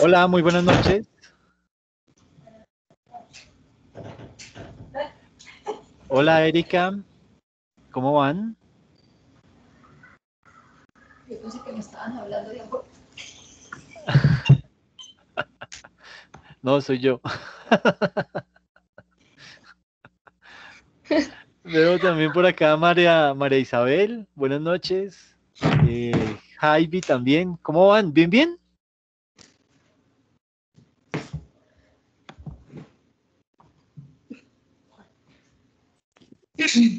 Hola, muy buenas noches. Hola, Erika. ¿Cómo van? Yo pensé que me estaban hablando de algo. No, soy yo. Veo también por acá a María, María Isabel. Buenas noches. Eh, Javi también. ¿Cómo van? ¿Bien, bien? Enfim,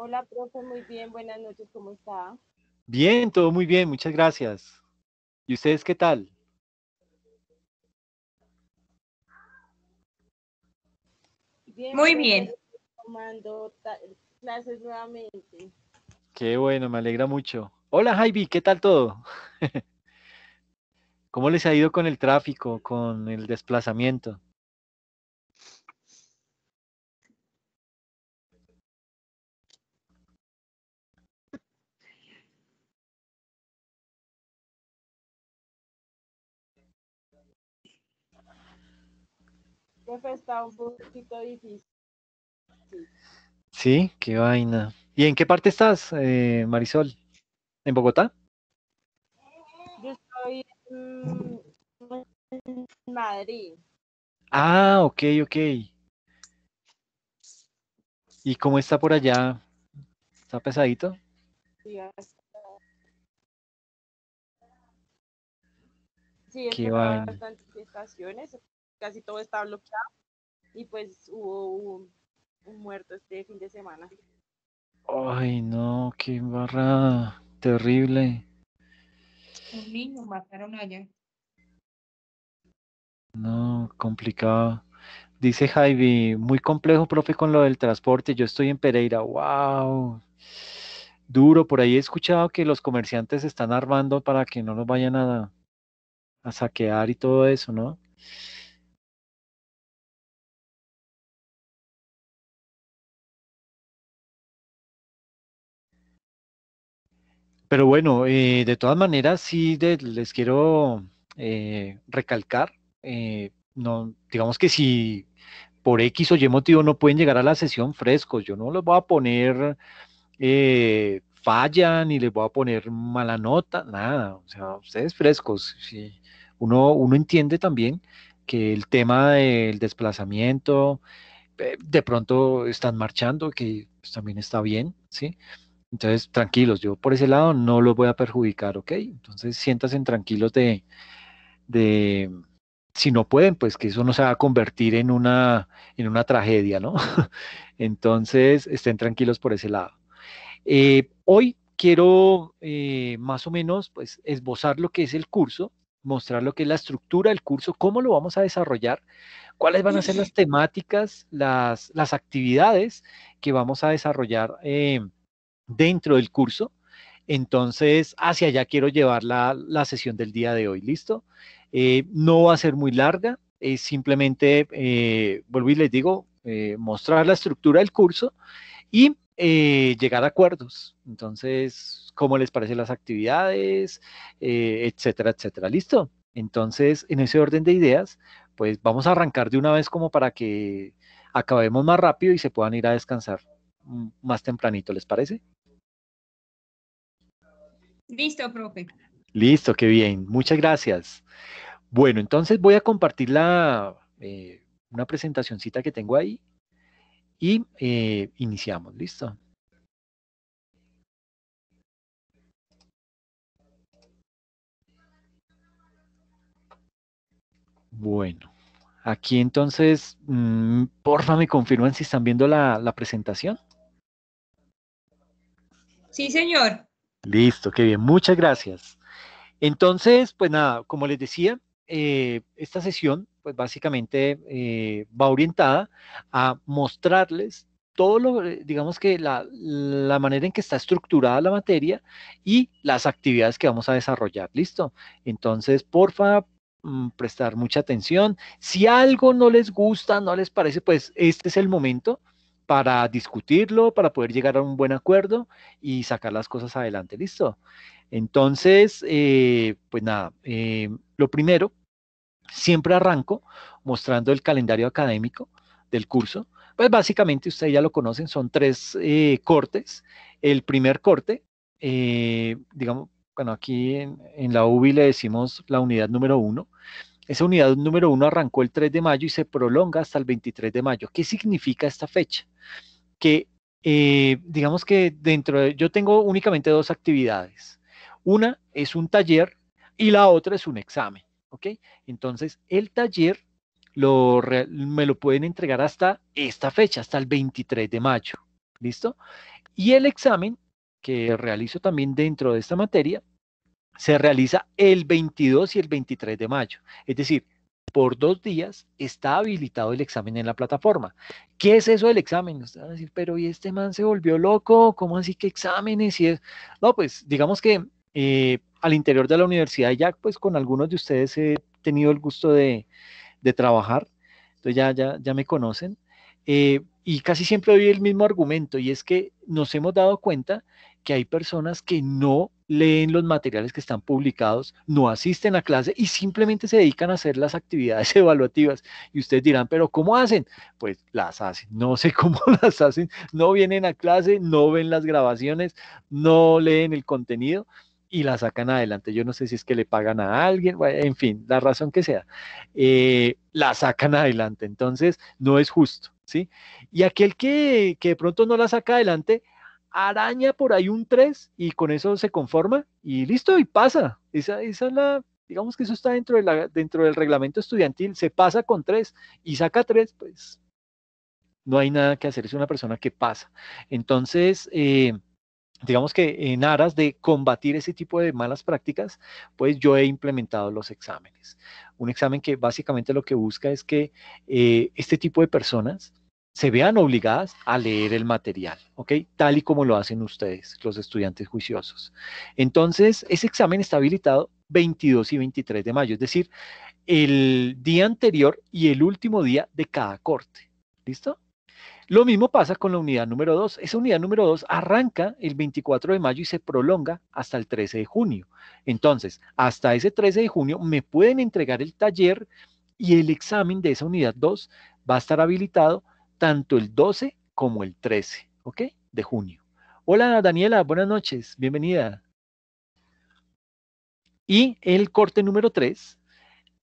Hola, profe, muy bien, buenas noches, ¿cómo está? Bien, todo muy bien, muchas gracias. ¿Y ustedes qué tal? muy bien. Tomando clases nuevamente. Qué bueno, me alegra mucho. Hola, Javi, ¿qué tal todo? ¿Cómo les ha ido con el tráfico, con el desplazamiento? está un difícil. Sí, qué vaina. ¿Y en qué parte estás, eh, Marisol? ¿En Bogotá? Yo estoy en, Madrid. Ah, ok, ok. ¿Y cómo está por allá? ¿Está pesadito? Sí, sí que va. estaciones, casi todo está bloqueado y pues hubo un, muerto este fin de semana. Ay, no, qué embarrada, terrible. Un niño mataron allá. No, complicado. Dice Javi, muy complejo, profe, con lo del transporte. Yo estoy en Pereira, wow. Duro, por ahí he escuchado que los comerciantes están armando para que no nos vayan a saquear y todo eso, ¿no? Pero bueno, eh, de todas maneras, sí les quiero eh, recalcar, eh, no, digamos que si por X o Y motivo no pueden llegar a la sesión frescos, yo no los voy a poner falla ni les voy a poner mala nota, nada, o sea, ustedes frescos. Uno, uno entiende también que el tema del desplazamiento, de pronto están marchando, que pues también está bien, ¿sí? sí entonces, tranquilos, yo por ese lado no los voy a perjudicar, ¿ok? Entonces, siéntanse tranquilos de, de, si no pueden, pues que eso no se va a convertir en una, en una tragedia, ¿no? Entonces, estén tranquilos por ese lado. Eh, hoy quiero eh, más o menos, pues, esbozar lo que es el curso, mostrar lo que es la estructura del curso, cómo lo vamos a desarrollar, cuáles van a ser las temáticas, las, las actividades que vamos a desarrollar. Eh, dentro del curso. Entonces, hacia allá quiero llevar la, sesión del día de hoy, ¿listo? Eh, no va a ser muy larga, es simplemente, eh, vuelvo y les digo, eh, mostrar la estructura del curso y llegar a acuerdos. Entonces, cómo les parecen las actividades, etcétera, etcétera, ¿listo? Entonces, en ese orden de ideas, pues vamos a arrancar de una vez como para que acabemos más rápido y se puedan ir a descansar mm, más tempranito, ¿les parece? Listo, profe. Listo, qué bien. Muchas gracias. Bueno, entonces voy a compartir la, eh, una presentacioncita que tengo ahí y eh, iniciamos. Listo. Bueno, aquí entonces, mm, porfa, me confirman si están viendo la, la presentación. Sí, señor. Listo, qué bien, muchas gracias. Entonces, pues nada, como les decía, eh, esta sesión, pues básicamente eh, va orientada a mostrarles todo lo, eh, digamos que la, la, manera en que está estructurada la materia y las actividades que vamos a desarrollar, ¿listo? Entonces, porfa, mm, prestar mucha atención. Si algo no les gusta, no les parece, pues este es el momento para discutirlo, para poder llegar a un buen acuerdo y sacar las cosas adelante. ¿Listo? Entonces, eh, pues nada, eh, lo primero, siempre arranco mostrando el calendario académico del curso. Pues básicamente, ustedes ya lo conocen, son tres eh, cortes. El primer corte, digamos, bueno, aquí en, en la UBI le decimos la unidad número uno, esa unidad número uno arrancó el 3 de mayo y se prolonga hasta el 23 de mayo. ¿Qué significa esta fecha? Que eh, digamos que dentro de, yo tengo únicamente dos actividades. Una es un taller y la otra es un examen, ¿ok? Entonces, el taller lo, me lo pueden entregar hasta esta fecha, hasta el 23 de mayo, ¿listo? Y el examen que realizo también dentro de esta materia se realiza el 22 y el 23 de mayo. Es decir, por dos días está habilitado el examen en la plataforma. ¿Qué es eso del examen? Nos van a decir, pero ¿y este man se volvió loco? ¿Cómo así que exámenes? Y es... No, pues digamos que eh, al interior de la universidad ya, pues con algunos de ustedes he tenido el gusto de, trabajar, entonces ya, ya, ya me conocen. Eh, y casi siempre doy el mismo argumento y es que nos hemos dado cuenta que hay personas que no leen los materiales que están publicados, no asisten a clase y simplemente se dedican a hacer las actividades evaluativas. Y ustedes dirán, pero ¿cómo hacen? Pues las hacen, no sé cómo las hacen, no vienen a clase, no ven las grabaciones, no leen el contenido y la sacan adelante. Yo no sé si es que le pagan a alguien, en fin, la razón que sea, eh, la sacan adelante. Entonces, no es justo, ¿sí? Y aquel que, que de pronto no la saca adelante, araña por ahí un 3 y con eso se conforma y listo y pasa. Esa, esa es la, digamos que eso está dentro, de la, dentro del reglamento estudiantil, se pasa con 3 y saca 3, pues no hay nada que hacer, es una persona que pasa. Entonces, eh, digamos que en aras de combatir ese tipo de malas prácticas, pues yo he implementado los exámenes. Un examen que básicamente lo que busca es que eh, este tipo de personas, se vean obligadas a leer el material, ¿ok? Tal y como lo hacen ustedes, los estudiantes juiciosos. Entonces, ese examen está habilitado 22 y 23 de mayo, es decir, el día anterior y el último día de cada corte, ¿listo? Lo mismo pasa con la unidad número 2. Esa unidad número 2 arranca el 24 de mayo y se prolonga hasta el 13 de junio. Entonces, hasta ese 13 de junio me pueden entregar el taller y el examen de esa unidad 2 va a estar habilitado tanto el 12 como el 13, ¿ok? De junio. Hola Daniela, buenas noches, bienvenida. Y el corte número 3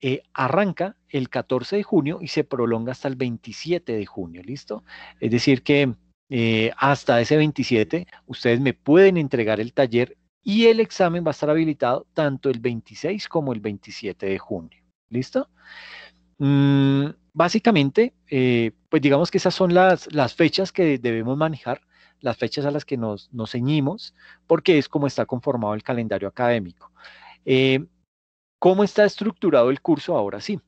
eh, arranca el 14 de junio y se prolonga hasta el 27 de junio, ¿listo? Es decir que eh, hasta ese 27 ustedes me pueden entregar el taller y el examen va a estar habilitado tanto el 26 como el 27 de junio, ¿listo? Mm, Básicamente, eh, pues digamos que esas son las, fechas que debemos manejar, las fechas a las que nos, ceñimos, porque es como está conformado el calendario académico. Eh, ¿Cómo está estructurado el curso ahora sí?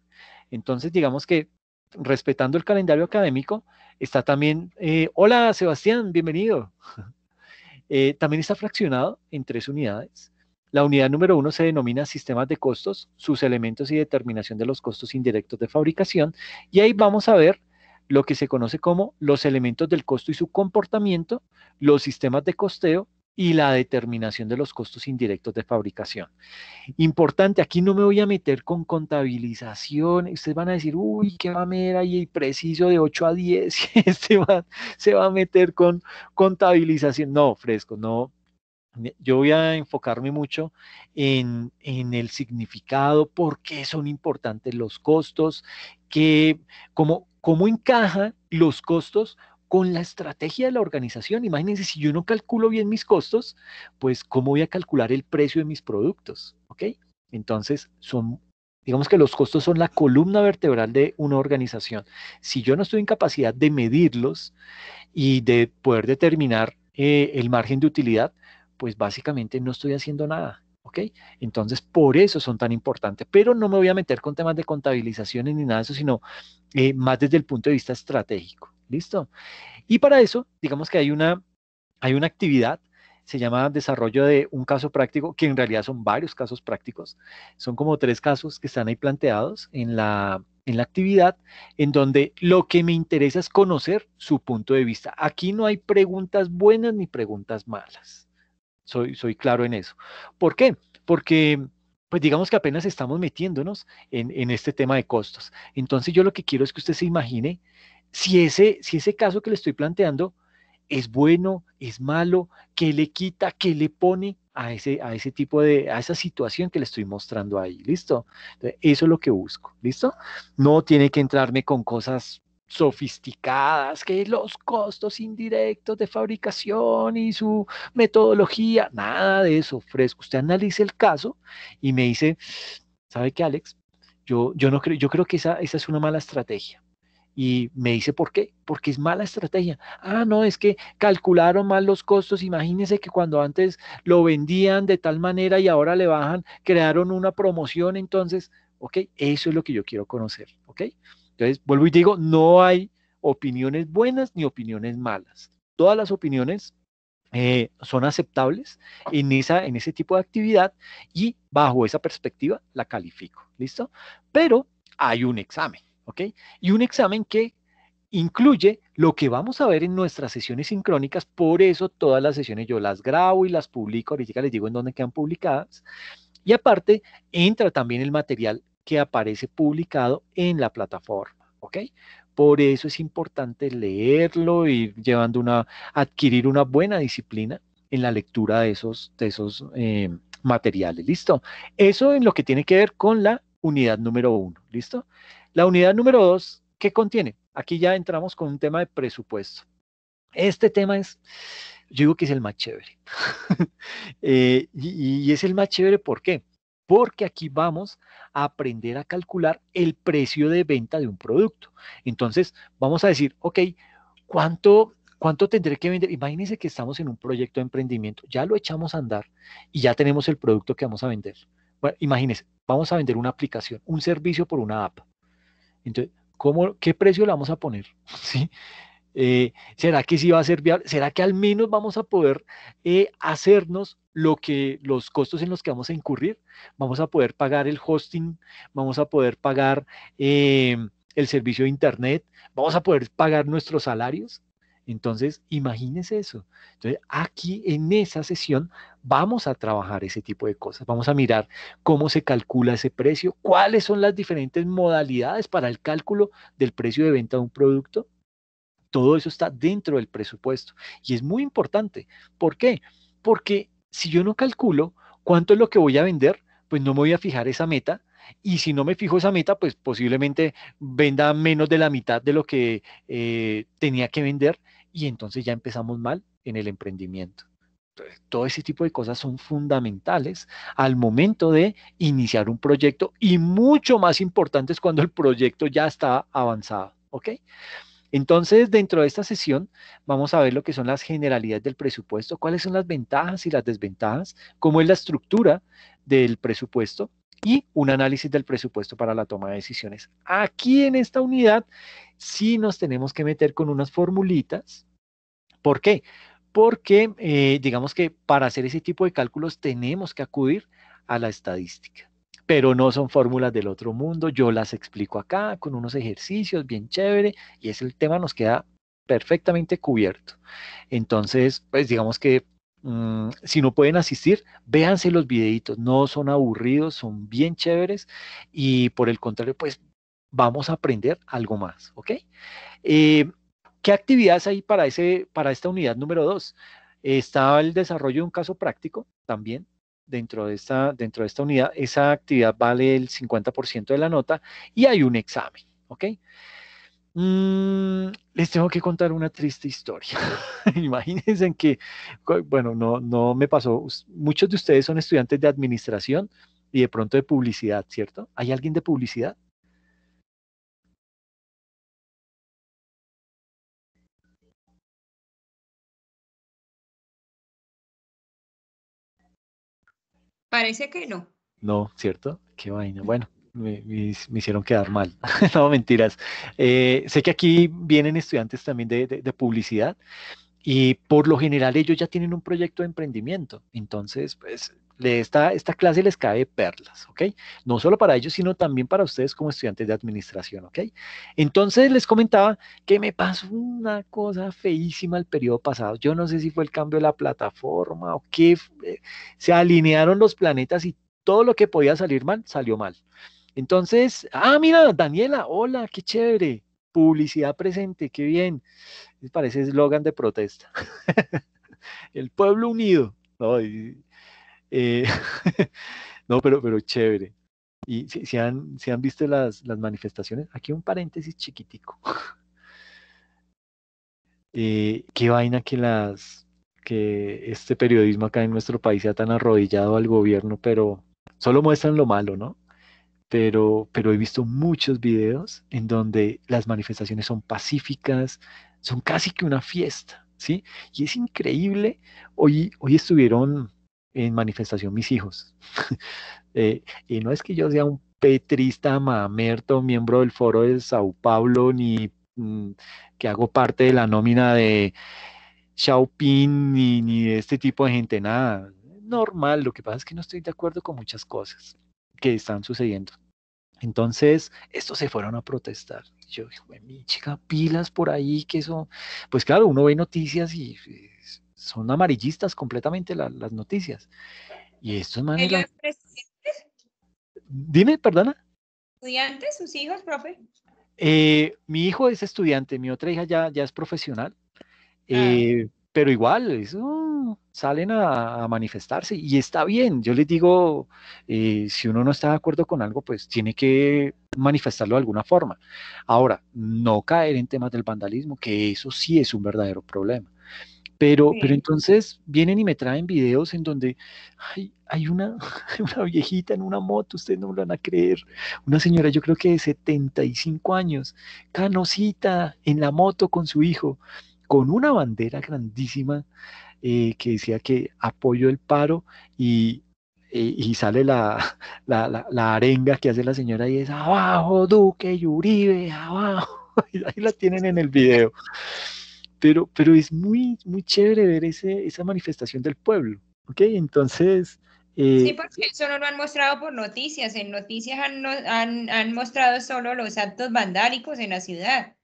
Entonces, digamos que respetando el calendario académico, está también, eh, hola Sebastián, bienvenido. también está fraccionado en tres unidades. La unidad número uno se denomina sistemas de costos, sus elementos y determinación de los costos indirectos de fabricación. Y ahí vamos a ver lo que se conoce como los elementos del costo y su comportamiento, los sistemas de costeo y la determinación de los costos indirectos de fabricación. Importante, aquí no me voy a meter con contabilización. Ustedes van a decir, uy, qué mamera, y preciso de 8 a 10, este va, se va a meter con contabilización. No, fresco, no, yo voy a enfocarme mucho en, el significado, por qué son importantes los costos, cómo, cómo encajan los costos con la estrategia de la organización. Imagínense, si yo no calculo bien mis costos, pues cómo voy a calcular el precio de mis productos, ¿ok? Entonces, son, digamos que los costos son la columna vertebral de una organización. Si yo no estoy en capacidad de medirlos y de poder determinar eh, el margen de utilidad, pues básicamente no estoy haciendo nada. ¿Ok? Entonces, por eso son tan importantes. Pero no me voy a meter con temas de contabilizaciones ni nada de eso, sino eh, más desde el punto de vista estratégico. ¿Listo? Y para eso, digamos que hay una, hay una actividad se llama desarrollo de un caso práctico, que en realidad son varios casos prácticos. Son como tres casos que están ahí planteados en la actividad, en donde lo que me interesa es conocer su punto de vista. Aquí no hay preguntas buenas ni preguntas malas soy, claro en eso. ¿Por qué? Porque pues digamos que apenas estamos metiéndonos en, en, este tema de costos. Entonces yo lo que quiero es que usted se imagine si ese, si ese caso que le estoy planteando es bueno, es malo, qué le quita, qué le pone a ese, a ese tipo de, a esa situación que le estoy mostrando ahí, ¿listo? eso es lo que busco, ¿listo? No tiene que entrarme con cosas sofisticadas, que los costos indirectos de fabricación y su metodología, nada de eso, fresco. Usted analiza el caso y me dice, ¿sabe qué, Alex? Yo, yo, no creo, yo creo que esa, esa es una mala estrategia. Y me dice, ¿por qué? Porque es mala estrategia. Ah, no, es que calcularon mal los costos. imagínese que cuando antes lo vendían de tal manera y ahora le bajan, crearon una promoción. Entonces, ok, eso es lo que yo quiero conocer, ok. Entonces, vuelvo y digo, no hay opiniones buenas ni opiniones malas. Todas las opiniones eh, son aceptables en, esa, en ese tipo de actividad y bajo esa perspectiva la califico, ¿listo? Pero hay un examen, ¿ok? Y un examen que incluye lo que vamos a ver en nuestras sesiones sincrónicas, por eso todas las sesiones yo las grabo y las publico, ahorita les digo en dónde quedan publicadas, y aparte entra también el material que aparece publicado en la plataforma, ¿ok? Por eso es importante leerlo y llevando una, adquirir una buena disciplina en la lectura de esos, esos eh, materiales, ¿listo? Eso en lo que tiene que ver con la unidad número uno, ¿listo? La unidad número dos, ¿qué contiene? Aquí ya entramos con un tema de presupuesto. Este tema es, yo digo que es el más chévere. Eh, y, y, es el más chévere, ¿por qué? porque aquí vamos a aprender a calcular el precio de venta de un producto. Entonces, vamos a decir, ok, ¿cuánto, cuánto tendré que vender? Imagínense que estamos en un proyecto de emprendimiento, ya lo echamos a andar y ya tenemos el producto que vamos a vender. Bueno, imagínense, vamos a vender una aplicación, un servicio por una app. Entonces, ¿cómo, ¿qué precio le vamos a poner? ¿Sí? Eh, ¿Será que sí va a ser viable? ¿Será que al menos vamos a poder eh, hacernos que los costos en los que vamos a incurrir. Vamos a poder pagar el hosting, vamos a poder pagar eh, el servicio de internet, vamos a poder pagar nuestros salarios. Entonces, imagínense eso. Entonces, aquí en esa sesión vamos a trabajar ese tipo de cosas. Vamos a mirar cómo se calcula ese precio, cuáles son las diferentes modalidades para el cálculo del precio de venta de un producto. Todo eso está dentro del presupuesto y es muy importante. ¿Por qué? Porque si yo no calculo cuánto es lo que voy a vender, pues no me voy a fijar esa meta. Y si no me fijo esa meta, pues posiblemente venda menos de la mitad de lo que eh, tenía que vender y entonces ya empezamos mal en el emprendimiento. todo ese tipo de cosas son fundamentales al momento de iniciar un proyecto y mucho más importantes cuando el proyecto ya está avanzado. ¿ok? Entonces, dentro de esta sesión vamos a ver lo que son las generalidades del presupuesto, cuáles son las ventajas y las desventajas, cómo es la estructura del presupuesto y un análisis del presupuesto para la toma de decisiones. Aquí en esta unidad sí nos tenemos que meter con unas formulitas. ¿Por qué? Porque eh, digamos que para hacer ese tipo de cálculos tenemos que acudir a la estadística pero no son fórmulas del otro mundo. Yo las explico acá con unos ejercicios bien chévere y ese tema nos queda perfectamente cubierto. Entonces, pues digamos que mm, si no pueden asistir, véanse los videitos, no son aburridos, son bien chéveres y por el contrario, pues vamos a aprender algo más, ¿ok? Eh, ¿Qué actividades hay para, ese, para esta unidad número 2? Está el desarrollo de un caso práctico también, dentro de esta, dentro de esta unidad, esa actividad vale el 50% de la nota y hay un examen, ¿ok? Mm, les tengo que contar una triste historia. Imagínense en que, bueno, no, no me pasó, muchos de ustedes son estudiantes de administración y de pronto de publicidad, ¿cierto? ¿Hay alguien de publicidad? Parece que no. No, ¿cierto? Qué vaina. Bueno. Me, hicieron quedar mal. no, mentiras. Eh, sé que aquí vienen estudiantes también de, de publicidad y por lo general ellos ya tienen un proyecto de emprendimiento. Entonces, pues esta, esta clase les cae perlas, ¿ok? No solo para ellos, sino también para ustedes como estudiantes de administración, ¿ok? Entonces les comentaba que me pasó una cosa feísima el periodo pasado. Yo no sé si fue el cambio de la plataforma o qué. Eh, se alinearon los planetas y todo lo que podía salir mal, salió mal. Entonces, ah, mira, Daniela, hola, qué chévere publicidad presente, qué bien. Parece eslogan de protesta. el pueblo unido. Eh, no, pero, pero chévere. Y si, han, han visto las, las, manifestaciones, aquí un paréntesis chiquitico. Eh, qué vaina que las que este periodismo acá en nuestro país sea tan arrodillado al gobierno, pero solo muestran lo malo, ¿no? pero, pero he visto muchos videos en donde las manifestaciones son pacíficas, son casi que una fiesta, ¿sí? Y es increíble, hoy, hoy estuvieron en manifestación mis hijos, eh, y no es que yo sea un petrista, mamerto, miembro del foro de Sao Paulo, ni mm, que hago parte de la nómina de Xiaoping, ni, ni de este tipo de gente, nada, normal, lo que pasa es que no estoy de acuerdo con muchas cosas que están sucediendo. Entonces, estos se fueron a protestar. Yo dije, mi chica, pilas por ahí, que eso. Pues claro, uno ve noticias y eh, son amarillistas completamente las noticias. Y esto es presidente? Dime, perdona. ¿Estudiantes, sus hijos, profe? Eh, mi hijo es estudiante, mi otra hija ya, ya es profesional. Ah. Eh, pero igual, eso, oh, salen a, manifestarse y está bien. Yo les digo, eh, si uno no está de acuerdo con algo, pues tiene que manifestarlo de alguna forma. Ahora, no caer en temas del vandalismo, que eso sí es un verdadero problema. Pero, pero entonces vienen y me traen videos en donde hay una, una viejita en una moto, ustedes no lo van a creer, una señora yo creo que de 75 años, canosita en la moto con su hijo con una bandera grandísima eh, que decía que apoyo el paro y, eh, y sale la, la, la, arenga que hace la señora y es abajo Duque y Uribe, abajo. Ahí la tienen en el video. Pero, pero es muy, muy chévere ver ese, esa manifestación del pueblo. ¿Ok? Entonces, eh, sí, porque eso no lo han mostrado por noticias. En noticias han, han, han, mostrado solo los actos vandálicos en la ciudad.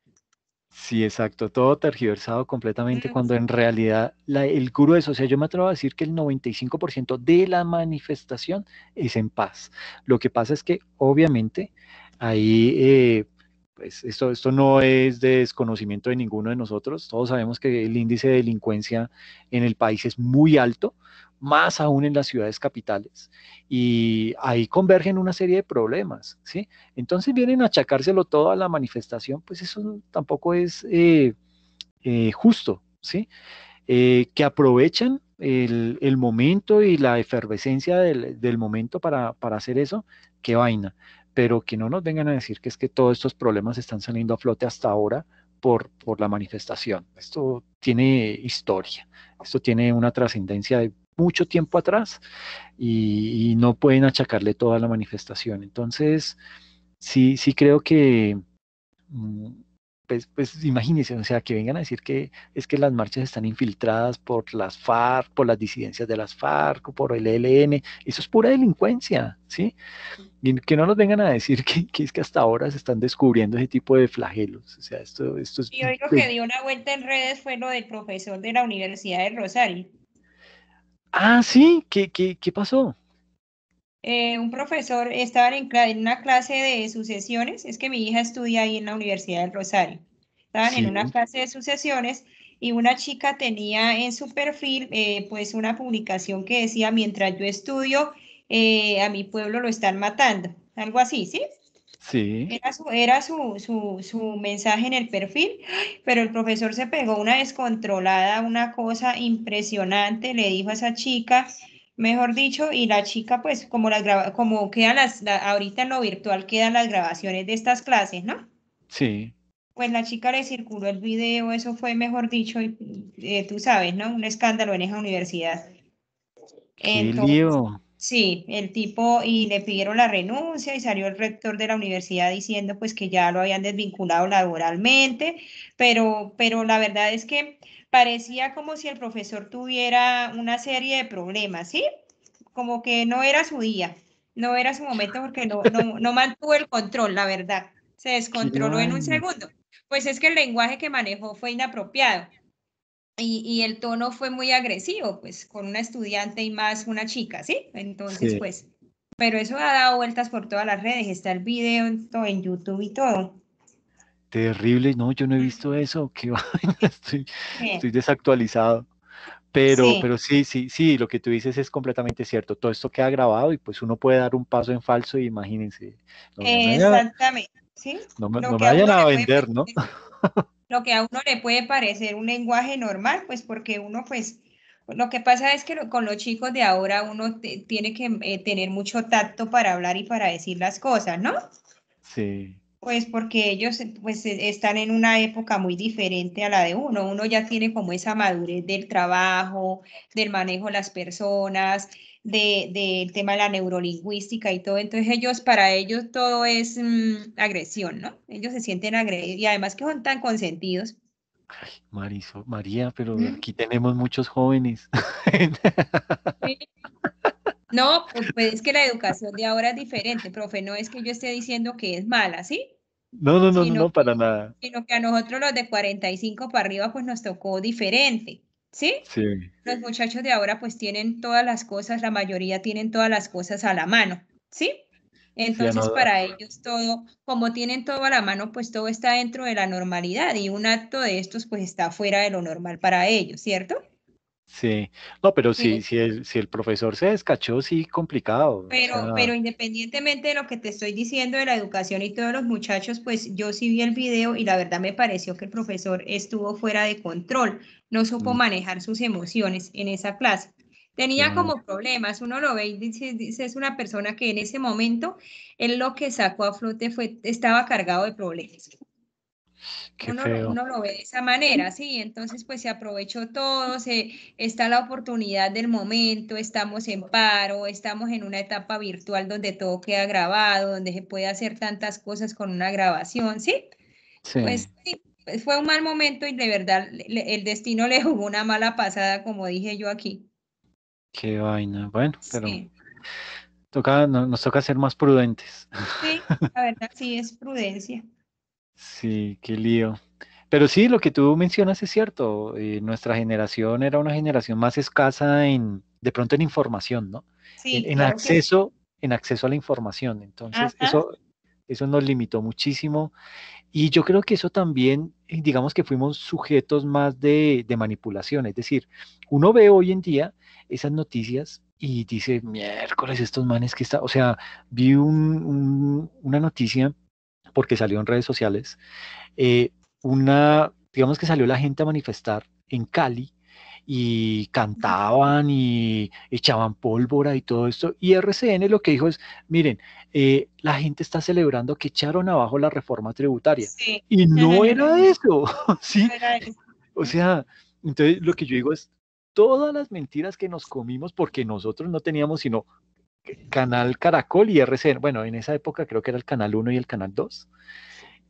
Sí, exacto, todo tergiversado completamente cuando en realidad el grueso, o sea, yo me atrevo a decir que el 95% de la manifestación es en paz. Lo que pasa es que obviamente ahí, eh, pues esto, esto no es de desconocimiento de ninguno de nosotros, todos sabemos que el índice de delincuencia en el país es muy alto, más aún en las ciudades capitales. Y ahí convergen una serie de problemas, ¿sí? Entonces vienen a achacárselo todo a la manifestación, pues eso tampoco es eh, eh, justo, ¿sí? Eh, que aprovechan el, momento y la efervescencia del, momento para, hacer eso, qué vaina. Pero que no nos vengan a decir que es que todos estos problemas están saliendo a flote hasta ahora por, por, la manifestación. Esto tiene historia, esto tiene una trascendencia de mucho tiempo atrás y, no pueden achacarle toda la manifestación. Entonces, sí, sí creo que, mm, pues, pues imagínense, o sea, que vengan a decir que es que las marchas están infiltradas por las FARC, por las disidencias de las FARC, por el ELN, eso es pura delincuencia, ¿sí? que no nos vengan a decir que, es que hasta ahora se están descubriendo ese tipo de flagelos, o sea, esto, es... lo que dio una vuelta en redes fue lo del profesor de la Universidad de Rosario. Ah, sí, ¿qué, qué, qué pasó? Eh, un profesor estaba en, una clase de sucesiones, es que mi hija estudia ahí en la Universidad del Rosario. Estaban en una clase de sucesiones y una chica tenía en su perfil eh, pues una publicación que decía, mientras yo estudio, eh, a mi pueblo lo están matando, algo así, ¿sí? Sí. Era, su, mensaje en el perfil, pero el profesor se pegó una descontrolada, una cosa impresionante, le dijo a esa chica, mejor dicho, y la chica, pues como, las, como quedan las, ahorita en lo virtual quedan las grabaciones de estas clases, ¿no? Sí. Pues la chica le circuló el video, eso fue, mejor dicho, y, eh, tú sabes, ¿no? Un escándalo en esa universidad. Sí, el tipo y le pidieron la renuncia y salió el rector de la universidad diciendo pues que ya lo habían desvinculado laboralmente, pero, pero la verdad es que parecía como si el profesor tuviera una serie de problemas, ¿sí? Como que no era su día, no era su momento porque no, no, no mantuvo el control, la verdad. Se descontroló en un segundo. Pues es que el lenguaje que manejó fue inapropiado. Y, el tono fue muy agresivo, pues con una estudiante y más una chica, ¿sí? Entonces, pues, pero eso ha dado vueltas por todas las redes, está el video en, YouTube y todo. Terrible, no, yo no he visto eso, qué eh. estoy, desactualizado. Pero sí. pero sí, sí, sí, lo que tú dices es completamente cierto. Todo esto queda grabado y pues uno puede dar un paso en falso, y imagínense. Exactamente. ¿Sí? No me, vayan a vender, ¿no? lo que a uno le puede parecer un lenguaje normal, pues porque uno pues lo que pasa es que con los chicos de ahora uno tiene que eh, tener mucho tacto para hablar y para decir las cosas, ¿no? Sí. Pues porque ellos pues, e, están en una época muy diferente a la de uno. Uno ya tiene como esa madurez del trabajo, del manejo de las personas, del tema de la neurolingüística y todo. Entonces ellos, para ellos todo es mm, agresión, ¿no? Ellos se sienten agredidos y además que son tan consentidos. Ay, María, pero aquí tenemos muchos jóvenes. Sí, no, pues, pues, es que la educación de ahora es diferente, profe. No es que yo esté diciendo que es mala, ¿sí? No, no, no, no, para nada. Sino que a nosotros los de 45 para arriba pues nos tocó diferente, ¿sí? Sí. Los muchachos de ahora pues tienen todas las cosas, la mayoría tienen todas las cosas a la mano, ¿sí? Entonces para ellos todo, como tienen todo a la mano, pues todo está dentro de la normalidad y un acto de estos pues está fuera de lo normal para ellos, ¿cierto? Sí, no, pero si, el, si el profesor se descachó, sí, complicado. Pero, pero independientemente de lo que te estoy diciendo de la educación y todos los muchachos, pues yo sí vi el video y la verdad me pareció que el profesor estuvo fuera de control, no supo mm. manejar sus emociones en esa clase. Tenía como problemas, uno lo ve y dice, es una persona que en ese momento, él lo que sacó a flote fue, estaba cargado de problemas uno, lo ve de esa manera, sí. Entonces, pues se aprovechó todo, se, está la oportunidad del momento, estamos en paro, estamos en una etapa virtual donde todo queda grabado, donde se puede hacer tantas cosas con una grabación, ¿sí? Pues sí, pues, fue un mal momento y de verdad el destino le jugó una mala pasada, como dije yo aquí. Qué vaina, bueno, pero nos toca ser más prudentes. Sí, la verdad sí es prudencia. Sí, qué lío. Pero sí, lo que tú mencionas es cierto. Eh, nuestra generación era una generación más escasa en, de pronto en información, ¿no? Sí, En, acceso, en acceso a la información. Entonces, eso, eso nos limitó muchísimo. Y yo creo que eso también, eh, digamos que fuimos sujetos más de, manipulación. Es decir, uno ve hoy en día esas noticias y dice, miércoles, estos manes que está, o sea, vi una noticia porque salió en redes sociales, eh, una, digamos que salió la gente a manifestar en Cali y cantaban y echaban pólvora y todo esto. Y RCN lo que dijo es, miren, eh, la gente está celebrando que echaron abajo la reforma tributaria. Y no era eso, O sea, entonces lo que yo digo es, todas las mentiras que nos comimos porque nosotros no teníamos sino Canal Caracol y RCN. Bueno, en esa época creo que era el Canal 1 y el Canal 2.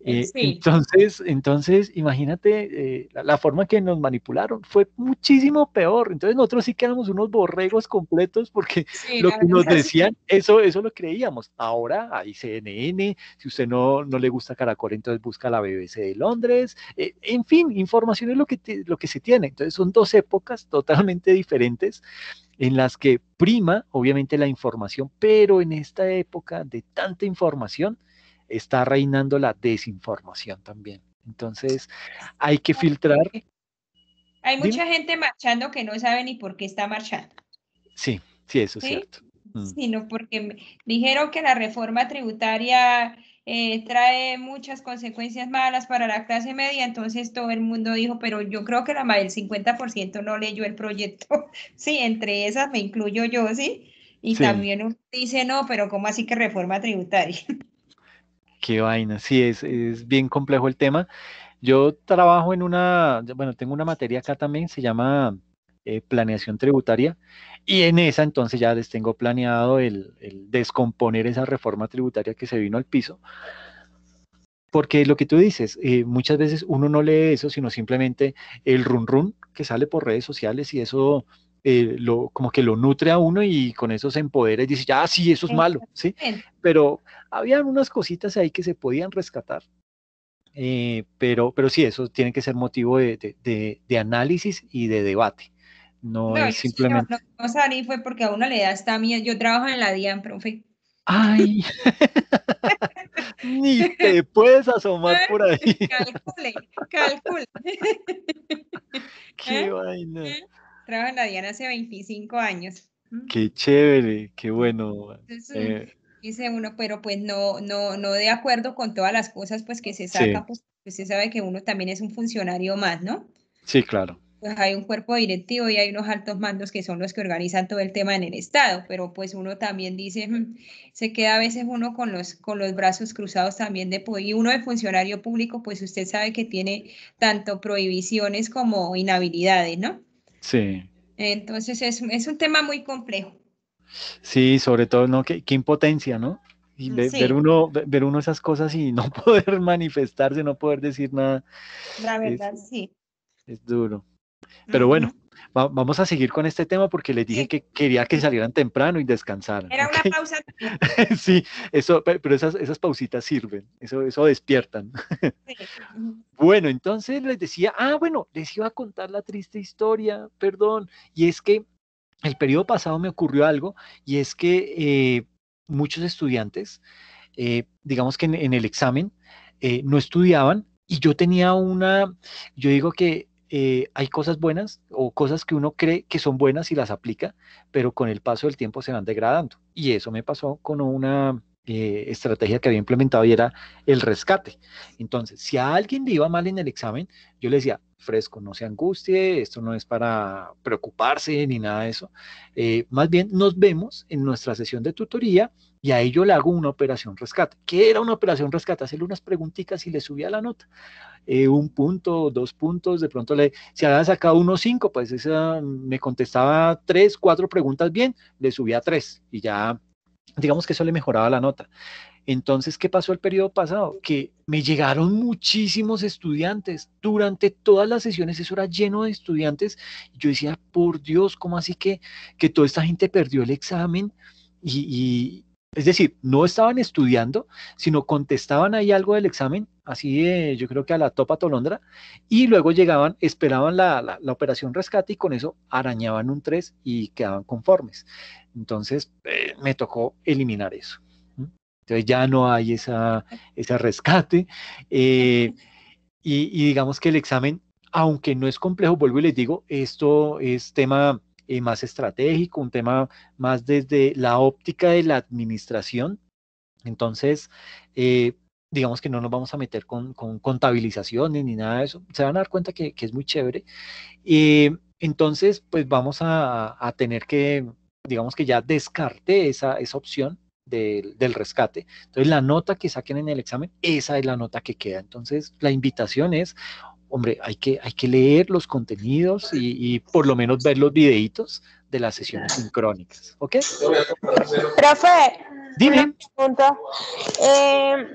Eh, entonces, entonces, imagínate, eh, la, forma que nos manipularon fue muchísimo peor. Entonces nosotros sí éramos unos borregos completos porque lo que nos decían, eso, eso lo creíamos. Ahora hay CNN, si usted no, no le gusta Caracol, entonces busca la BBC de Londres. Eh, en fin, información es lo que, lo que se tiene. Entonces son dos épocas totalmente diferentes en las que prima obviamente la información, pero en esta época de tanta información está reinando la desinformación también. Entonces hay que filtrar. Hay mucha gente marchando que no sabe ni por qué está marchando. Sí, sí, eso es cierto. Mm. Sino porque dijeron que la reforma tributaria eh, trae muchas consecuencias malas para la clase media, entonces todo el mundo dijo, pero yo creo que la el 50% no leyó el proyecto, sí, entre esas me incluyo yo, sí, y también dice, no, pero ¿cómo así que reforma tributaria? Qué vaina, sí, es, es bien complejo el tema. Yo trabajo en una, bueno, tengo una materia acá también, se llama eh, planeación tributaria. Y en esa entonces ya les tengo planeado el, descomponer esa reforma tributaria que se vino al piso. Porque lo que tú dices, eh, muchas veces uno no lee eso, sino simplemente el run run que sale por redes sociales y eso eh, lo, como que lo nutre a uno y con eso se empodera y dice, ya, sí, eso es malo, ¿sí? Pero habían unas cositas ahí que se podían rescatar, pero, pero sí, eso tiene que ser motivo de análisis y de debate. No, es simplemente. No, no fue porque a uno le da esta mía. Yo trabajo en la DIAN, profe. ¡Ay! Ni te puedes asomar por ahí. calcule, calcule. ¡Qué ¿Eh? vaina! ¿Eh? Trabajo en la DIAN hace 25 años. Mm. ¡Qué chévere! ¡Qué bueno! Eh, dice uno, pero pues no, no, no de acuerdo con todas las cosas pues que se saca, pues usted pues sabe que uno también es un funcionario más, ¿no? Sí, claro pues hay un cuerpo directivo y hay unos altos mandos que son los que organizan todo el tema en el Estado, pero pues uno también dice, mm, se queda a veces uno con los, con los brazos cruzados también de, y uno de funcionario público, pues usted sabe que tiene tanto prohibiciones como inhabilidades, ¿no? Sí. Entonces es, un tema muy complejo. Sí, sobre todo, ¿no? Qué, qué impotencia, ¿no? ver, uno, ver uno esas cosas y no poder manifestarse, no poder decir nada. La verdad, sí. Es duro. Pero bueno, vamos a seguir con este tema porque les dije que quería que salieran temprano y descansaran. Era una pausa. sí, eso, pero esas, esas pausitas sirven, eso, eso despiertan. Bueno, entonces les decía, ah, bueno, les iba a contar la triste historia, perdón, y es que el periodo pasado me ocurrió algo y es que eh, muchos estudiantes, eh, digamos que en, el examen, eh, no estudiaban y yo tenía una, yo digo que eh, hay cosas buenas o cosas que uno cree que son buenas y las aplica, pero con el paso del tiempo se van degradando. Y eso me pasó con una eh, estrategia que había implementado y era el rescate. Entonces, si a alguien le iba mal en el examen, yo le decía, fresco, no se angustie, esto no es para preocuparse ni nada de eso. Eh, más bien nos vemos en nuestra sesión de tutoría y ahí yo le hago una operación rescate. ¿Qué era una operación rescate? Hacerle unas preguntitas y le subía la nota. Eh, un punto, dos puntos, de pronto le, si había sacado uno cinco, pues me contestaba tres, cuatro preguntas bien, le subía tres y ya digamos que eso le mejoraba la nota. Entonces, ¿qué pasó el periodo pasado? Que me llegaron muchísimos estudiantes. Durante todas las sesiones eso era lleno de estudiantes. Yo decía, por Dios, ¿cómo así que, que toda esta gente perdió el examen? y, es decir, no estaban estudiando, sino contestaban ahí algo del examen, así yo creo que a la topa tolondra, y luego llegaban, esperaban la, la, operación rescate y con eso arañaban un 3 y quedaban conformes. Entonces, eh, me tocó eliminar eso. Entonces ya no hay esa, ese rescate. Eh, y, y digamos que el examen, aunque no es complejo, vuelvo y les digo, esto es tema eh, más estratégico, un tema más desde la óptica de la administración. Entonces, eh, digamos que no nos vamos a meter con, contabilizaciones ni nada de eso. Se van a dar cuenta que, es muy chévere. y eh, entonces, pues vamos a, tener que, digamos que ya descarte esa, esa opción del, del, rescate. Entonces, la nota que saquen en el examen, esa es la nota que queda. Entonces, la invitación es, hombre, hay que, hay que leer los contenidos y, por lo menos ver los videitos de las sesiones sincrónicas, ¿ok? Profe, dime. Eh,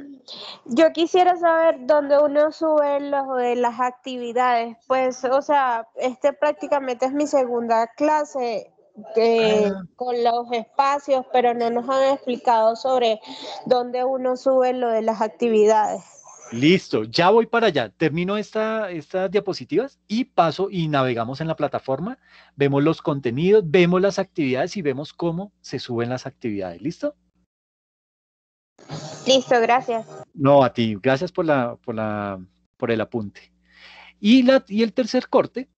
yo quisiera saber dónde uno sube los de las actividades. Pues, o sea, este prácticamente es mi segunda clase. que eh, ah. con los espacios, pero no nos han explicado sobre dónde uno sube lo de las actividades. Listo, ya voy para allá. Termino esta, estas diapositivas y paso y navegamos en la plataforma, vemos los contenidos, vemos las actividades y vemos cómo se suben las actividades. ¿Listo? Listo, gracias. No, a ti. Gracias por, la, por, el apunte. Y, la, y el tercer corte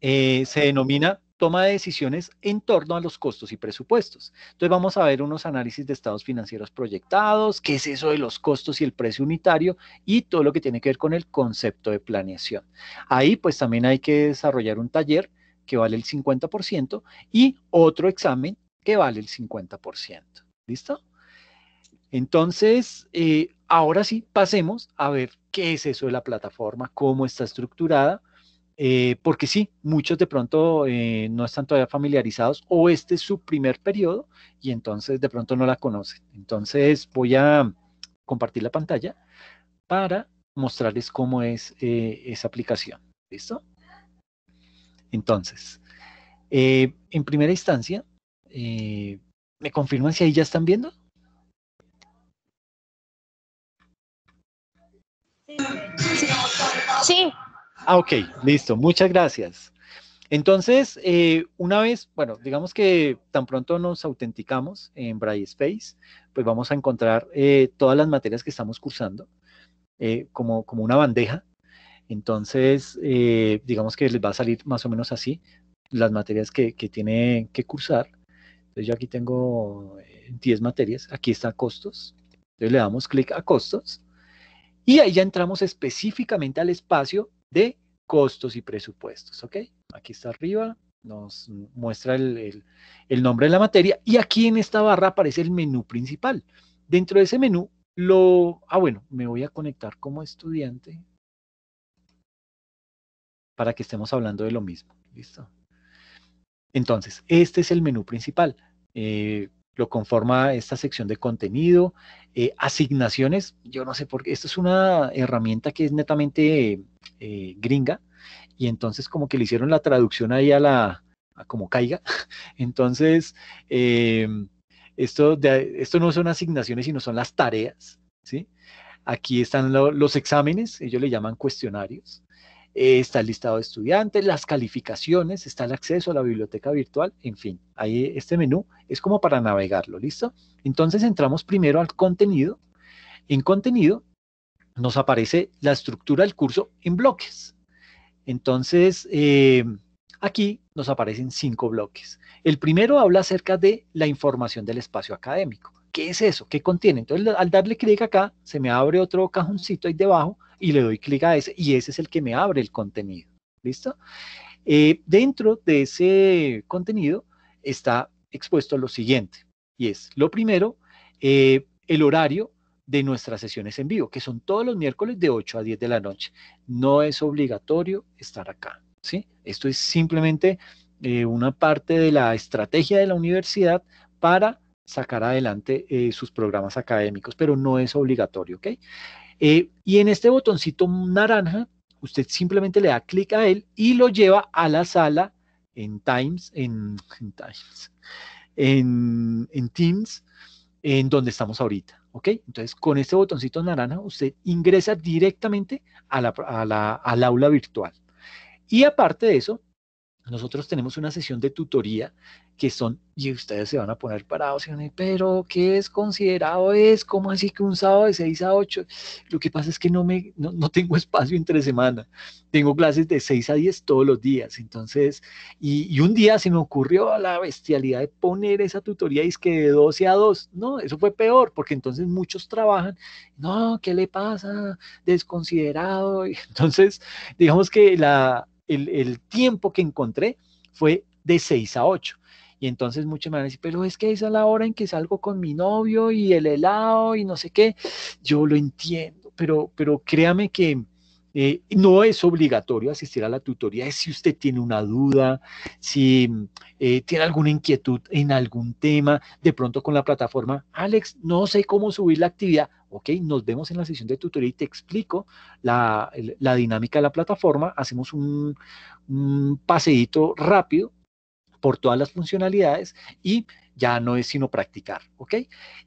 eh, se denomina toma de decisiones en torno a los costos y presupuestos. Entonces vamos a ver unos análisis de estados financieros proyectados, qué es eso de los costos y el precio unitario y todo lo que tiene que ver con el concepto de planeación. Ahí pues también hay que desarrollar un taller que vale el 50% y otro examen que vale el 50%. ¿Listo? Entonces, eh, ahora sí, pasemos a ver qué es eso de la plataforma, cómo está estructurada eh, porque sí, muchos de pronto eh, no están todavía familiarizados o este es su primer periodo y entonces de pronto no la conocen. Entonces voy a compartir la pantalla para mostrarles cómo es eh, esa aplicación. ¿Listo? Entonces, en primera instancia, ¿me confirman si ahí ya están viendo? Sí. Ah, ok, listo, muchas gracias. Entonces, eh, una vez, bueno, digamos que tan pronto nos autenticamos en Brightspace, pues vamos a encontrar eh, todas las materias que estamos cursando eh, como, como una bandeja. Entonces, digamos que les va a salir más o menos así las materias que, que que cursar. Entonces, yo aquí tengo 10 materias. Aquí está costos. Entonces, le damos clic a costos. Y ahí ya entramos específicamente al espacio de costos y presupuestos. ¿Ok? Aquí está arriba, nos muestra el, nombre de la materia y aquí en esta barra aparece el menú principal. Dentro de ese menú, lo... Ah, bueno, me voy a conectar como estudiante para que estemos hablando de lo mismo. ¿Listo? Entonces, este es el menú principal. Eh, lo conforma esta sección de contenido, eh, asignaciones, yo no sé por qué, esto es una herramienta que es netamente eh, gringa, y entonces como que le hicieron la traducción ahí a la, a como caiga, entonces eh, esto, esto no son asignaciones, sino son las tareas, ¿sí? Aquí están los exámenes, ellos le llaman cuestionarios, eh, está el listado de estudiantes, las calificaciones, está el acceso a la biblioteca virtual, en fin, ahí este menú es como para navegarlo, ¿listo? Entonces entramos primero al contenido. En contenido nos aparece la estructura del curso en bloques. Entonces, eh, aquí nos aparecen cinco bloques. El primero habla acerca de la información del espacio académico. ¿Qué es eso? ¿Qué contiene? Entonces, al darle clic acá, se me abre otro cajoncito ahí debajo y le doy clic a ese y ese es el que me abre el contenido. ¿Listo? Eh, dentro de ese contenido está expuesto lo siguiente y es, lo primero, eh, el horario de nuestras sesiones en vivo, que son todos los miércoles de 8 a 10 de la noche. No es obligatorio estar acá. ¿sí? Esto es simplemente eh, una parte de la estrategia de la universidad para sacar adelante sus programas académicos, pero no es obligatorio, ¿ok? Eh, y en este botoncito naranja, usted simplemente le da clic a él y lo lleva a la sala en Times, en, Teams, en donde estamos ahorita. ¿Ok? Entonces, con este botoncito naranja, usted ingresa directamente al aula virtual. Y aparte de eso, nosotros tenemos una sesión de tutoría que son, y ustedes se van a poner parados y pero ¿qué es considerado es? ¿Cómo así que un sábado de 6 a 8? Lo que pasa es que no, me, no, tengo espacio entre semana. Tengo clases de 6 a 10 todos los días. Entonces, y, y un día se me ocurrió la bestialidad de poner esa tutoría y es que de 12 a 2. No, eso fue peor porque entonces muchos trabajan. No, ¿qué le pasa? Desconsiderado. Entonces, digamos que la el, tiempo que encontré fue de 6 a 8. Y entonces muchas me van a decir, pero es que esa es la hora en que salgo con mi novio y el helado y no sé qué. Yo lo entiendo, pero, pero créame que eh, no es obligatorio asistir a la tutoría, es si usted tiene una duda, si mm, eh, tiene alguna inquietud en algún tema, de pronto con la plataforma, Alex, no sé cómo subir la actividad. Ok, nos vemos en la sesión de tutoría y te explico la, dinámica de la plataforma. Hacemos un, un paseíto rápido por todas las funcionalidades y ya no es sino practicar, ¿ok?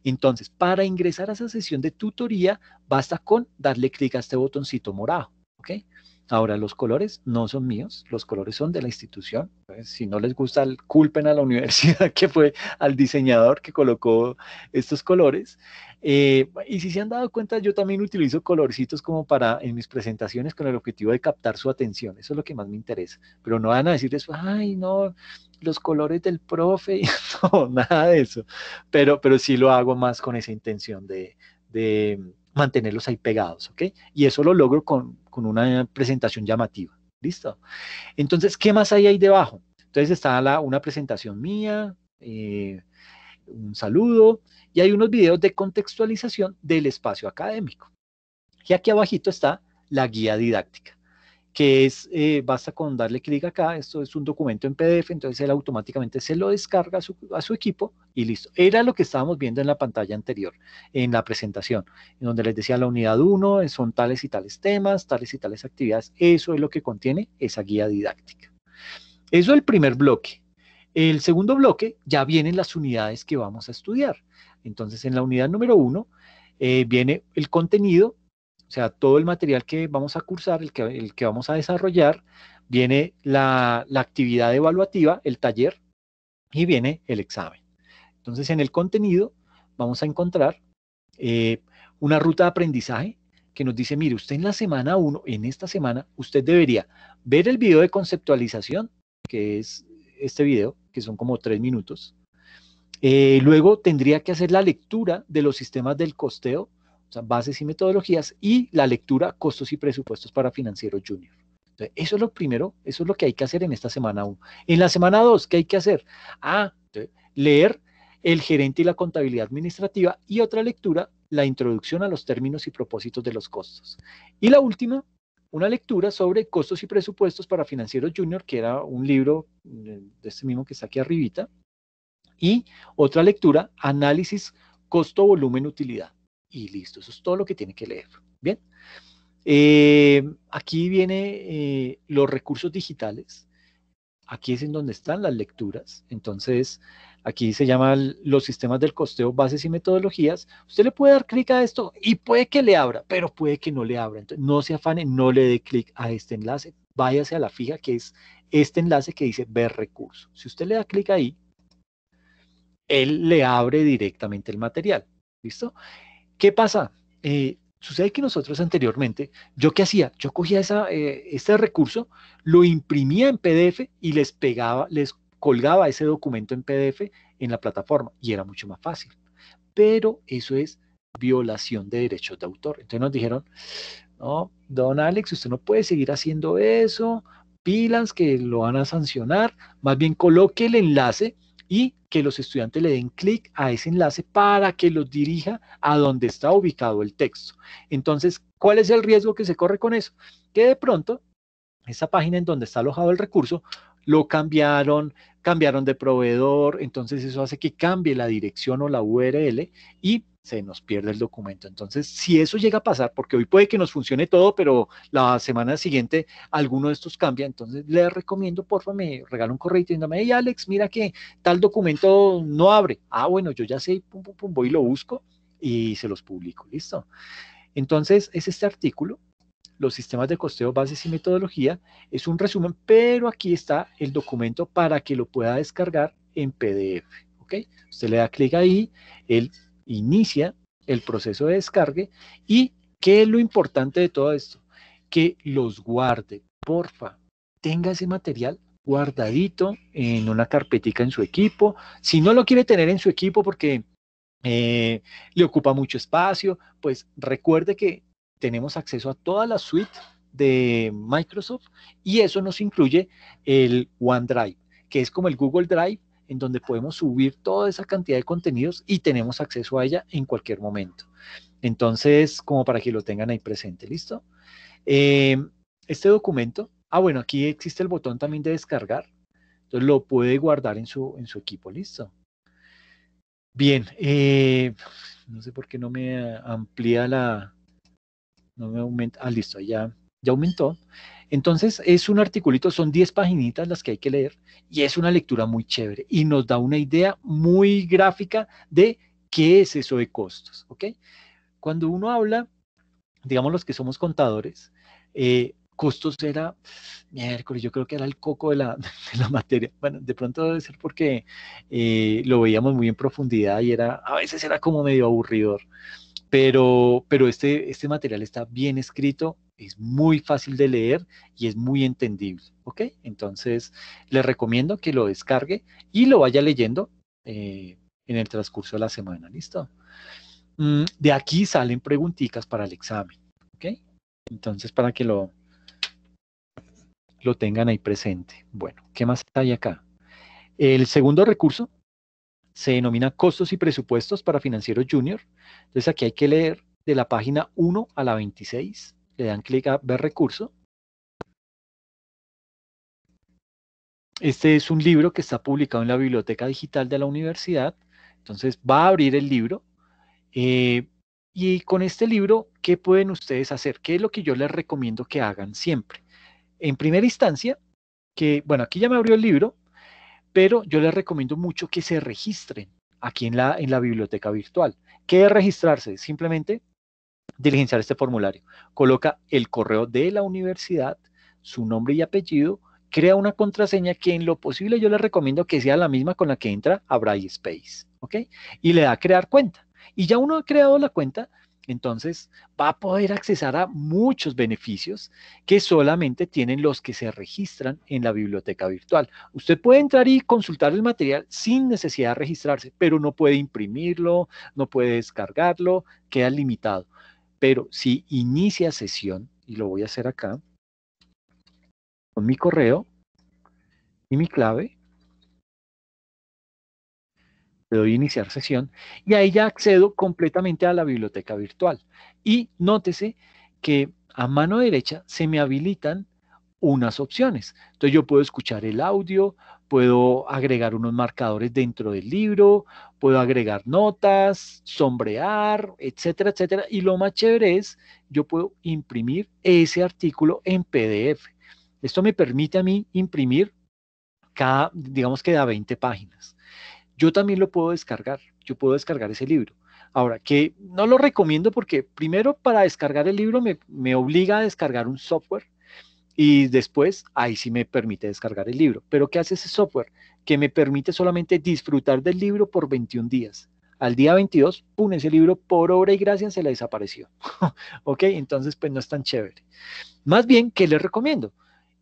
Entonces, para ingresar a esa sesión de tutoría, basta con darle clic a este botoncito morado. ¿ok? Ahora, los colores no son míos, los colores son de la institución. Si no les gusta, culpen a la universidad que fue al diseñador que colocó estos colores. Eh, y si se han dado cuenta, yo también utilizo colorcitos como para en mis presentaciones con el objetivo de captar su atención. Eso es lo que más me interesa. Pero no van a decir eso, ay, no, los colores del profe. no, nada de eso. Pero, pero sí lo hago más con esa intención de, de mantenerlos ahí pegados, ¿ok? Y eso lo logro con, con una presentación llamativa. ¿Listo? Entonces, ¿qué más hay ahí debajo? Entonces está una presentación mía, eh, un saludo, y hay unos videos de contextualización del espacio académico. Y aquí abajito está la guía didáctica que es, eh, basta con darle clic acá, esto es un documento en PDF, entonces él automáticamente se lo descarga a su, equipo y listo. Era lo que estábamos viendo en la pantalla anterior, en la presentación, en donde les decía la unidad 1, eh, son tales y tales temas, tales y tales actividades, eso es lo que contiene esa guía didáctica. Eso es el primer bloque. El segundo bloque ya vienen las unidades que vamos a estudiar. Entonces, en la unidad número 1 eh, viene el contenido o sea, todo el material que vamos a cursar, el que, vamos a desarrollar, viene la, actividad evaluativa, el taller, y viene el examen. Entonces, en el contenido vamos a encontrar eh, una ruta de aprendizaje que nos dice, mire, usted en la semana 1, en esta semana, usted debería ver el video de conceptualización, que es este video, que son como tres minutos. Eh, luego tendría que hacer la lectura de los sistemas del costeo o bases y metodologías, y la lectura, costos y presupuestos para financiero junior. eso es lo primero, eso es lo que hay que hacer en esta semana 1. En la semana 2, ¿qué hay que hacer? Ah, leer el gerente y la contabilidad administrativa y otra lectura, la introducción a los términos y propósitos de los costos. Y la última, una lectura sobre costos y presupuestos para financieros junior, que era un libro eh, de este mismo que está aquí arribita. Y otra lectura, análisis costo, volumen, utilidad y listo. Eso es todo lo que tiene que leer. Bien. Eh, aquí viene eh, los recursos digitales. Aquí es en donde están las lecturas. Entonces, aquí se llaman los sistemas del costeo, bases y metodologías. Usted le puede dar clic a esto y puede que le abra, pero puede que no le abra. Entonces, no se afane, no le dé clic a este enlace. Váyase a la fija que es este enlace que dice ver recursos Si usted le da clic ahí, él le abre directamente el material. ¿Listo? ¿Qué pasa? Eh, sucede que nosotros anteriormente, ¿yo qué hacía? Yo cogía esa, eh, este recurso, lo imprimía en PDF y les pegaba, les colgaba ese documento en PDF en la plataforma y era mucho más fácil. Pero eso es violación de derechos de autor. Entonces nos dijeron, no, don Alex, usted no puede seguir haciendo eso, pilas que lo van a sancionar, más bien coloque el enlace y que los estudiantes le den clic a ese enlace para que los dirija a donde está ubicado el texto. Entonces, ¿cuál es el riesgo que se corre con eso? Que de pronto, esa página en donde está alojado el recurso, lo cambiaron, cambiaron de proveedor, entonces eso hace que cambie la dirección o la URL y se nos pierde el documento. Entonces, si eso llega a pasar, porque hoy puede que nos funcione todo, pero la semana siguiente alguno de estos cambia, entonces le recomiendo, por favor, me regala un correo y hey Alex, mira que tal documento no abre. Ah, bueno, yo ya sé, pum, pum, pum, voy y lo busco y se los publico, listo. Entonces, es este artículo los sistemas de costeo, bases y metodología. Es un resumen, pero aquí está el documento para que lo pueda descargar en PDF. ¿ok? Usted le da clic ahí, él inicia el proceso de descargue y ¿qué es lo importante de todo esto? Que los guarde, porfa, tenga ese material guardadito en una carpetica en su equipo. Si no lo quiere tener en su equipo porque eh, le ocupa mucho espacio, pues recuerde que tenemos acceso a toda la suite de Microsoft y eso nos incluye el OneDrive, que es como el Google Drive en donde podemos subir toda esa cantidad de contenidos y tenemos acceso a ella en cualquier momento. Entonces, como para que lo tengan ahí presente, ¿listo? Eh, este documento, ah, bueno, aquí existe el botón también de descargar, entonces lo puede guardar en su, en su equipo, ¿listo? Bien, eh, no sé por qué no me amplía la, no me aumenta, ah, listo, ya, ya aumentó. Entonces es un articulito, son 10 paginitas las que hay que leer y es una lectura muy chévere y nos da una idea muy gráfica de qué es eso de costos, ¿ok? Cuando uno habla, digamos los que somos contadores, eh, costos era, miércoles, yo creo que era el coco de la, la materia. Bueno, de pronto debe ser porque eh, lo veíamos muy en profundidad y era, a veces era como medio aburridor pero, pero este, este material está bien escrito, es muy fácil de leer y es muy entendible, ¿ok? Entonces, les recomiendo que lo descargue y lo vaya leyendo eh, en el transcurso de la semana, ¿listo? Mm, de aquí salen preguntitas para el examen, ¿ok? Entonces, para que lo, lo tengan ahí presente. Bueno, ¿qué más hay acá? El segundo recurso se denomina costos y presupuestos para financieros junior. Entonces aquí hay que leer de la página 1 a la 26. Le dan clic a ver recurso. Este es un libro que está publicado en la biblioteca digital de la universidad. Entonces va a abrir el libro. Eh, y con este libro, ¿qué pueden ustedes hacer? ¿Qué es lo que yo les recomiendo que hagan siempre? En primera instancia, que, bueno, aquí ya me abrió el libro, pero yo les recomiendo mucho que se registren aquí en la, en la biblioteca virtual. ¿Qué es registrarse? Simplemente diligenciar este formulario. Coloca el correo de la universidad, su nombre y apellido, crea una contraseña que en lo posible yo les recomiendo que sea la misma con la que entra a Brightspace. ¿ok? Y le da a crear cuenta. Y ya uno ha creado la cuenta, entonces, va a poder accesar a muchos beneficios que solamente tienen los que se registran en la biblioteca virtual. Usted puede entrar y consultar el material sin necesidad de registrarse, pero no puede imprimirlo, no puede descargarlo, queda limitado. Pero si inicia sesión, y lo voy a hacer acá, con mi correo y mi clave, le doy iniciar sesión y ahí ya accedo completamente a la biblioteca virtual. Y nótese que a mano derecha se me habilitan unas opciones. Entonces yo puedo escuchar el audio, puedo agregar unos marcadores dentro del libro, puedo agregar notas, sombrear, etcétera, etcétera. Y lo más chévere es, yo puedo imprimir ese artículo en PDF. Esto me permite a mí imprimir cada, digamos que da 20 páginas yo también lo puedo descargar, yo puedo descargar ese libro. Ahora, que no lo recomiendo porque primero para descargar el libro me, obliga a descargar un software y después ahí sí me permite descargar el libro. Pero ¿qué hace ese software? Que me permite solamente disfrutar del libro por 21 días. Al día 22, pum, ese libro por obra y gracia se le desapareció. ¿Ok? Entonces, pues no es tan chévere. Más bien, ¿qué le recomiendo?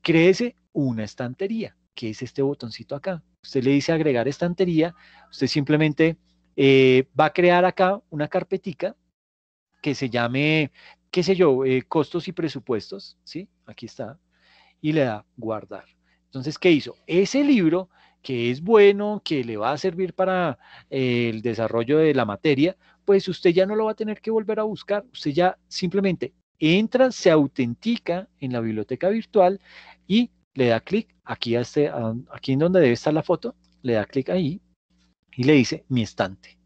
Créese una estantería, que es este botoncito acá usted le dice agregar estantería, usted simplemente eh, va a crear acá una carpetica que se llame, qué sé yo, eh, costos y presupuestos, ¿sí? Aquí está, y le da guardar. Entonces, ¿qué hizo? Ese libro que es bueno, que le va a servir para eh, el desarrollo de la materia, pues usted ya no lo va a tener que volver a buscar, usted ya simplemente entra, se autentica en la biblioteca virtual y le da clic aquí este, aquí en donde debe estar la foto, le da clic ahí y le dice mi estante.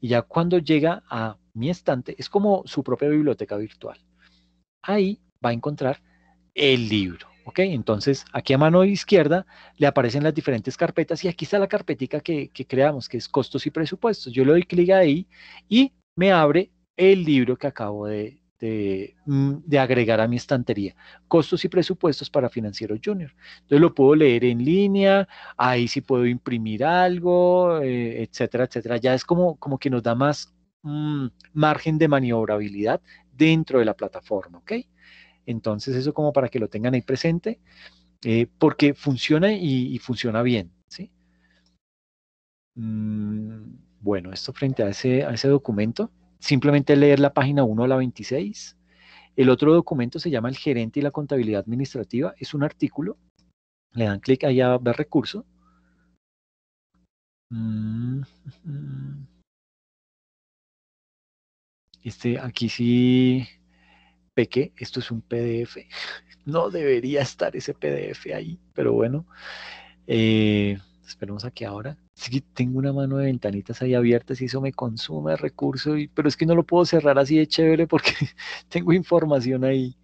Y ya cuando llega a mi estante, es como su propia biblioteca virtual. Ahí va a encontrar el libro. ¿ok? Entonces, aquí a mano izquierda le aparecen las diferentes carpetas y aquí está la carpetica que, que creamos, que es costos y presupuestos. Yo le doy clic ahí y me abre el libro que acabo de, Mm, de, agregar a mi estantería. Costos y presupuestos para Financiero Junior. Entonces lo puedo leer en línea, ahí sí puedo imprimir algo, eh, etcétera, etcétera. Ya es como, como que nos da más mm, margen de maniobrabilidad dentro de la plataforma, ¿ok? Entonces eso como para que lo tengan ahí presente, eh, porque funciona y, funciona bien, ¿sí? Mm, bueno, esto frente a ese, a ese documento simplemente leer la página 1 a la 26. El otro documento se llama El gerente y la contabilidad administrativa. Es un artículo. Le dan clic allá a ver recurso. Mm. Este, aquí sí Peque, Esto es un PDF. No debería estar ese PDF ahí, pero bueno. Eh, esperemos a que ahora. Sí tengo una mano de ventanitas ahí abiertas y eso me consume recursos pero es que no lo puedo cerrar así de chévere porque tengo información ahí.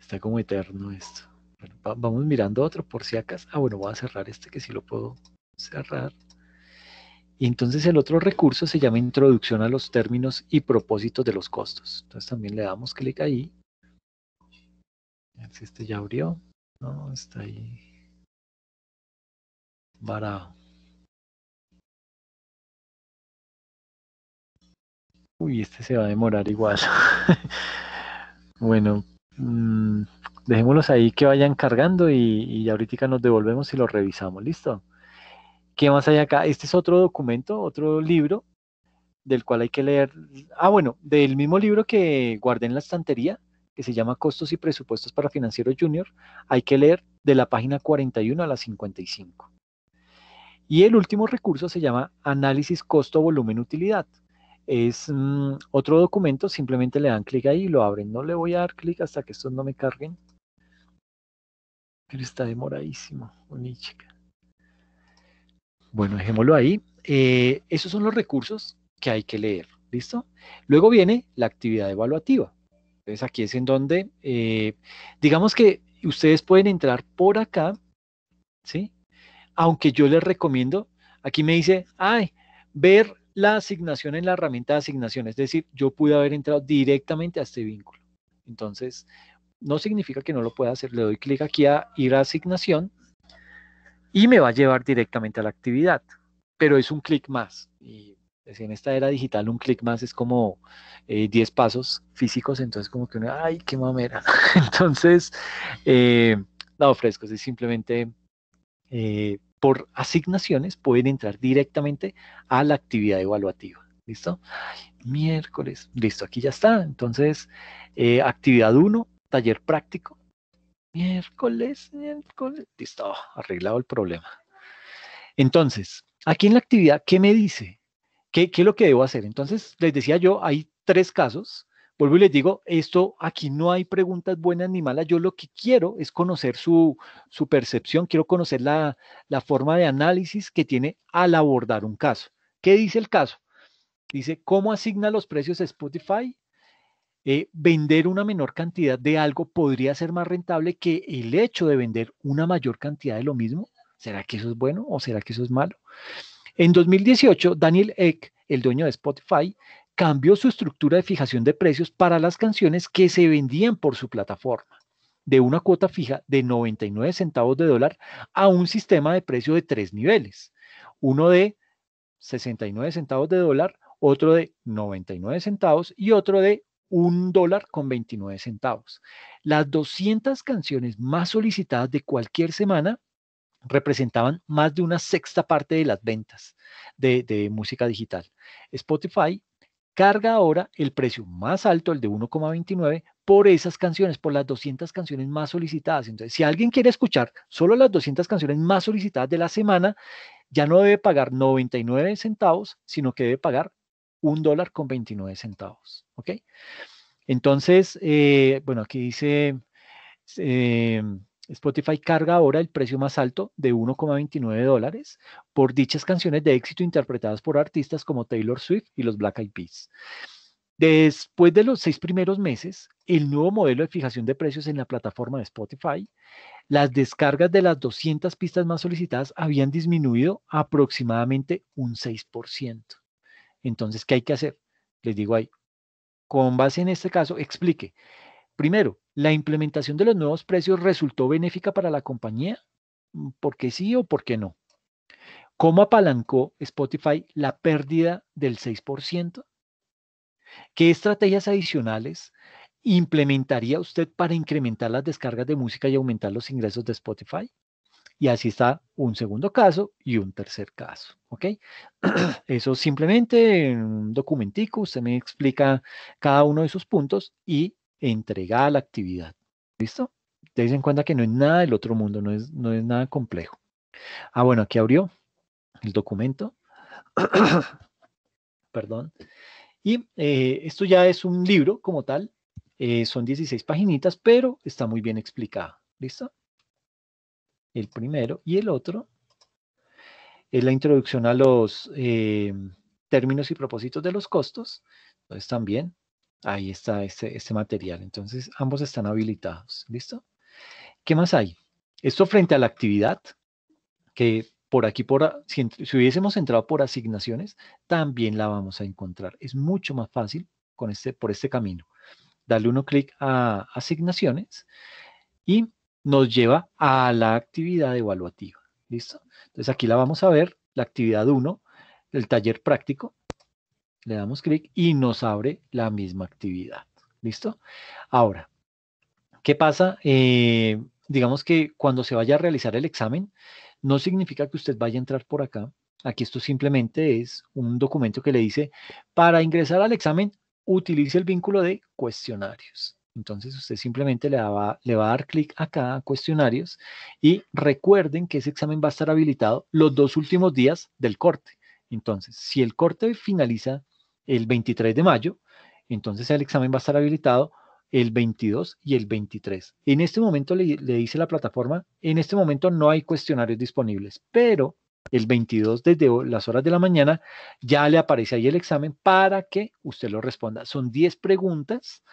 Está como eterno esto. vamos mirando otro por si acaso. Ah, bueno, voy a cerrar este que sí lo puedo cerrar. Y entonces el otro recurso se llama introducción a los términos y propósitos de los costos. Entonces también le damos clic ahí. este ya abrió. No, está ahí. Varado. Uy, este se va a demorar igual. bueno, mm, dejémoslos ahí que vayan cargando y, y ahorita nos devolvemos y lo revisamos. ¿Listo? ¿Qué más hay acá? Este es otro documento, otro libro del cual hay que leer. Ah, bueno, del mismo libro que guardé en la estantería, que se llama Costos y Presupuestos para Financiero Junior, hay que leer de la página 41 a la 55. Y el último recurso se llama Análisis Costo-Volumen-Utilidad. Es mm, otro documento, simplemente le dan clic ahí y lo abren. No le voy a dar clic hasta que estos no me carguen. Pero está demoradísimo, ni chica. Bueno, dejémoslo ahí. Eh, esos son los recursos que hay que leer. ¿Listo? Luego viene la actividad evaluativa. Entonces aquí es en donde, eh, digamos que ustedes pueden entrar por acá, ¿sí? Aunque yo les recomiendo, aquí me dice, ay, ver la asignación en la herramienta de asignación. Es decir, yo pude haber entrado directamente a este vínculo. Entonces, no significa que no lo pueda hacer. Le doy clic aquí a ir a asignación y me va a llevar directamente a la actividad, pero es un clic más. Y en esta era digital un clic más es como 10 eh, pasos físicos, entonces como que uno, ay, qué mamera. entonces, la eh, ofrezco, es simplemente eh, por asignaciones pueden entrar directamente a la actividad evaluativa. ¿Listo? miércoles, listo, aquí ya está. Entonces, actividad 1, taller práctico, miércoles, miércoles. Listo, arreglado el problema. Entonces, aquí en la actividad, ¿qué me dice? ¿Qué, ¿Qué, es lo que debo hacer? Entonces, les decía yo, hay tres casos. Vuelvo y les digo, esto aquí no hay preguntas buenas ni malas. Yo lo que quiero es conocer su, su percepción, quiero conocer la, la forma de análisis que tiene al abordar un caso. ¿Qué dice el caso? Dice, ¿cómo asigna los precios Spotify eh, vender una menor cantidad de algo podría ser más rentable que el hecho de vender una mayor cantidad de lo mismo. ¿Será que eso es bueno o será que eso es malo? En 2018, Daniel Eck, el dueño de Spotify, cambió su estructura de fijación de precios para las canciones que se vendían por su plataforma, de una cuota fija de 99 centavos de dólar a un sistema de precio de tres niveles, uno de 69 centavos de dólar, otro de 99 centavos y otro de un dólar con 29 centavos. Las 200 canciones más solicitadas de cualquier semana representaban más de una sexta parte de las ventas de, música digital. Spotify carga ahora el precio más alto, el de 1,29, por esas canciones, por las 200 canciones más solicitadas. Entonces, si alguien quiere escuchar solo las 200 canciones más solicitadas de la semana, ya no debe pagar 99 centavos, sino que debe pagar un dólar con 29 centavos. ¿Ok? Entonces, eh, bueno, aquí dice eh, Spotify carga ahora el precio más alto de 1,29 dólares por dichas canciones de éxito interpretadas por artistas como Taylor Swift y los Black Eyed Peas. Después de los seis primeros meses, el nuevo modelo de fijación de precios en la plataforma de Spotify, las descargas de las 200 pistas más solicitadas habían disminuido aproximadamente un 6%. Entonces, ¿qué hay que hacer? Les digo ahí, con base en este caso, explique. Primero, ¿la implementación de los nuevos precios resultó benéfica para la compañía? Mm, ¿Por qué sí o por qué no? ¿Cómo apalancó Spotify la pérdida del 6%? ¿Qué estrategias adicionales implementaría usted para incrementar las descargas de música y aumentar los ingresos de Spotify? Y así está un segundo caso y un tercer caso. ¿Ok? Eso simplemente en un documentico, usted me explica cada uno de sus puntos y entrega la actividad. ¿Listo? Te en cuenta que no es nada del otro mundo, no es, no es nada complejo. Ah, bueno, aquí abrió el documento. Perdón. Y eh, esto ya es un libro como tal. Eh, son 16 paginitas, pero está muy bien explicado. ¿Listo? el primero, y el otro es la introducción a los eh, términos y propósitos de los costos. Entonces también ahí está este, este, material. Entonces ambos están habilitados. ¿Listo? ¿Qué más hay? Esto frente a la actividad, que por aquí, por, si, hubiésemos entrado por asignaciones, también la vamos a encontrar. Es mucho más fácil con este, por este camino. Dale uno clic a asignaciones y nos lleva a la actividad evaluativa. ¿Listo? Entonces aquí la vamos a ver, la actividad 1, el taller práctico. Le damos clic y nos abre la misma actividad. ¿Listo? Ahora, ¿qué pasa? Eh, digamos que cuando se vaya a realizar el examen, no significa que usted vaya a entrar por acá. Aquí esto simplemente es un documento que le dice, para ingresar al examen, utilice el vínculo de cuestionarios. Entonces usted simplemente le, le va a dar clic acá a cuestionarios y recuerden que ese examen va a estar habilitado los dos últimos días del corte. Entonces, si el corte finaliza el 23 de mayo, entonces el examen va a estar habilitado el 22 y el 23. En este momento le, le dice la plataforma, en este momento no hay cuestionarios disponibles, pero el 22 desde las horas de la mañana, ya le aparece ahí el examen para que usted lo responda. Son 10 preguntas,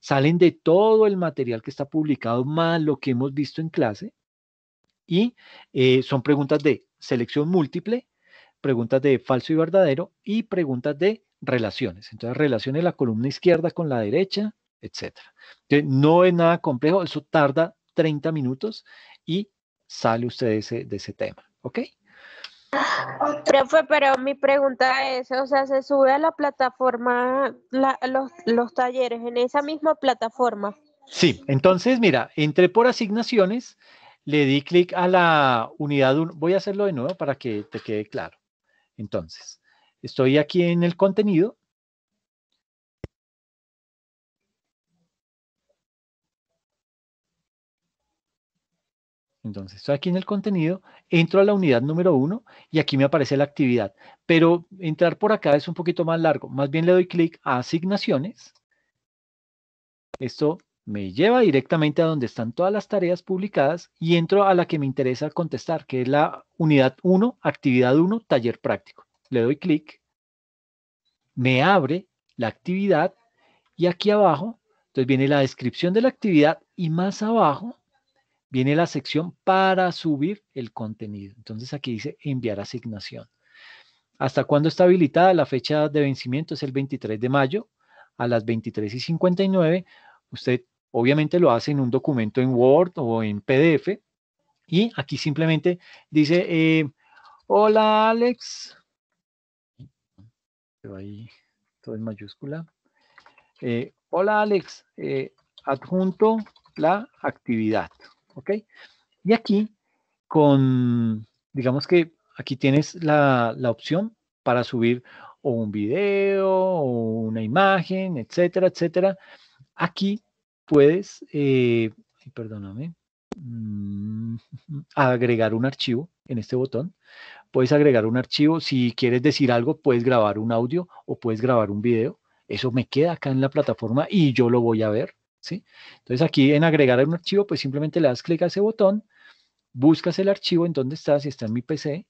salen de todo el material que está publicado, más lo que hemos visto en clase, y eh, son preguntas de selección múltiple, preguntas de falso y verdadero y preguntas de relaciones. Entonces, relaciones la columna izquierda con la derecha, etc. Entonces, no es nada complejo, eso tarda 30 minutos y sale usted ese, de ese tema. ¿Ok? pero mi pregunta es, o sea, ¿se sube a la plataforma los, los, talleres en esa misma plataforma? Sí, entonces mira, entré por asignaciones, le di clic a la unidad 1, voy a hacerlo de nuevo para que te quede claro. Entonces, estoy aquí en el contenido, Entonces, estoy aquí en el contenido, entro a la unidad número 1 y aquí me aparece la actividad. Pero entrar por acá es un poquito más largo. Más bien le doy clic a asignaciones. Esto me lleva directamente a donde están todas las tareas publicadas y entro a la que me interesa contestar, que es la unidad 1, actividad 1, taller práctico. Le doy clic, me abre la actividad y aquí abajo, entonces viene la descripción de la actividad y más abajo viene la sección para subir el contenido. Entonces aquí dice enviar asignación. ¿Hasta cuándo está habilitada? La fecha de vencimiento es el 23 de mayo a las 23 y 59. Usted obviamente lo hace en un documento en Word o en PDF. Y aquí simplemente dice, eh, hola Alex. Ahí todo en mayúscula. Eh, hola Alex, eh, adjunto la actividad. ¿Ok? Y aquí, con, digamos que aquí tienes la, opción para subir o un video o una imagen, etcétera, etcétera. Aquí puedes, eh, perdóname, mm, agregar un archivo en este botón. Puedes agregar un archivo. Si quieres decir algo, puedes grabar un audio o puedes grabar un video. Eso me queda acá en la plataforma y yo lo voy a ver. Entonces aquí en agregar un archivo, pues simplemente le das clic a ese botón, buscas el archivo en donde está, si está en mi PC.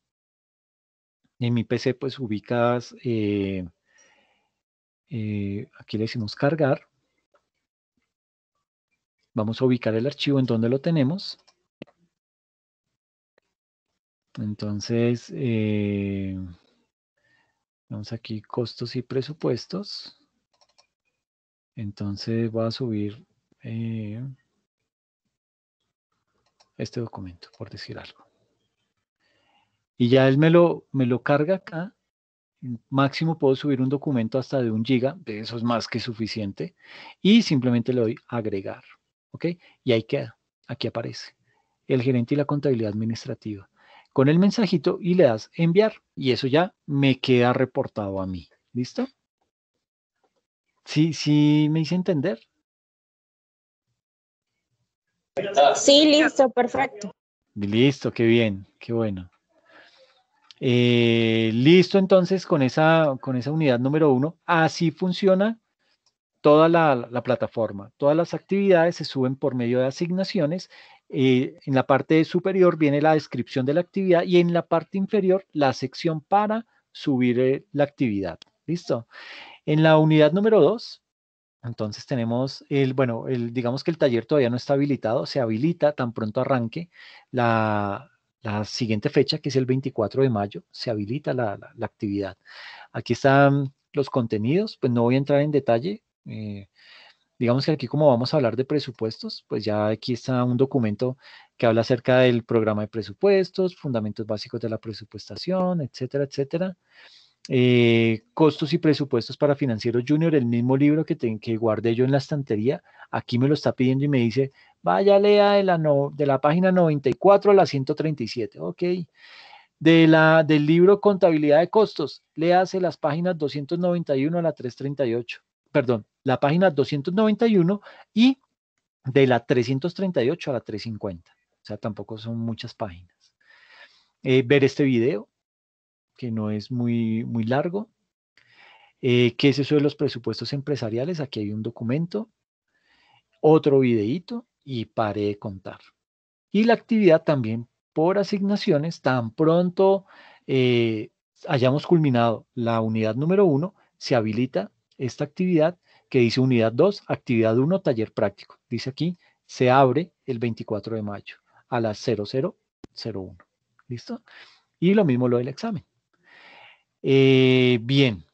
En mi PC pues ubicas, eh, eh, aquí le decimos cargar. Vamos a ubicar el archivo en donde lo tenemos. Entonces, eh, vamos aquí costos y presupuestos. Entonces voy a subir eh, este documento, por decir algo. Y ya él me lo, me lo carga acá. Máximo puedo subir un documento hasta de un giga, de eso es más que suficiente. Y simplemente le doy agregar. ¿Ok? Y ahí queda, aquí aparece. El gerente y la contabilidad administrativa. Con el mensajito y le das enviar. Y eso ya me queda reportado a mí. ¿Listo? Sí, sí, me hice entender. Sí, listo, perfecto. Listo, qué bien, qué bueno. Eh, listo, entonces, con esa, con esa unidad número uno, así funciona toda la, plataforma. Todas las actividades se suben por medio de asignaciones. Eh, en la parte superior viene la descripción de la actividad y en la parte inferior la sección para subir eh, la actividad. ¿Listo? En la unidad número 2, entonces tenemos el, bueno, el, digamos que el taller todavía no está habilitado, se habilita tan pronto arranque la, siguiente fecha, que es el 24 de mayo, se habilita la, actividad. Aquí están los contenidos, pues no voy a entrar en detalle. Eh, digamos que aquí como vamos a hablar de presupuestos, pues ya aquí está un documento que habla acerca del programa de presupuestos, fundamentos básicos de la presupuestación, etcétera, etcétera. Eh, costos y presupuestos para financieros junior, el mismo libro que, que guardé yo en la estantería, aquí me lo está pidiendo y me dice, vaya, lea de la, de la página 94 a la 137, ok. De la, del libro Contabilidad de Costos, léase las páginas 291 a la 338, perdón, la página 291 y de la 338 a la 350, o sea, tampoco son muchas páginas. Eh, ver este video, que no es muy, muy largo. Eh, ¿Qué es eso de los presupuestos empresariales? Aquí hay un documento, otro videíto y paré de contar. Y la actividad también por asignaciones, tan pronto eh, hayamos culminado la unidad número uno, se habilita esta actividad que dice unidad 2, actividad 1, taller práctico. Dice aquí, se abre el 24 de mayo a las 0001. ¿Listo? Y lo mismo lo del examen. Eh, bien,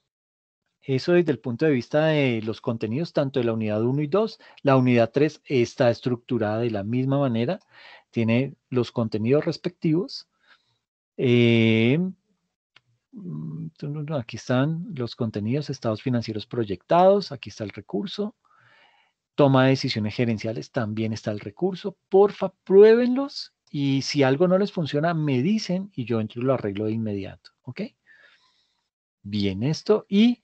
eso desde el punto de vista de los contenidos, tanto de la unidad 1 y 2. La unidad 3 está estructurada de la misma manera, tiene los contenidos respectivos. Eh, mm, aquí están los contenidos, estados financieros proyectados, aquí está el recurso. Toma de decisiones gerenciales, también está el recurso. Porfa, pruébenlos y si algo no les funciona, me dicen y yo entro y lo arreglo de inmediato. ¿Ok? bien esto. Y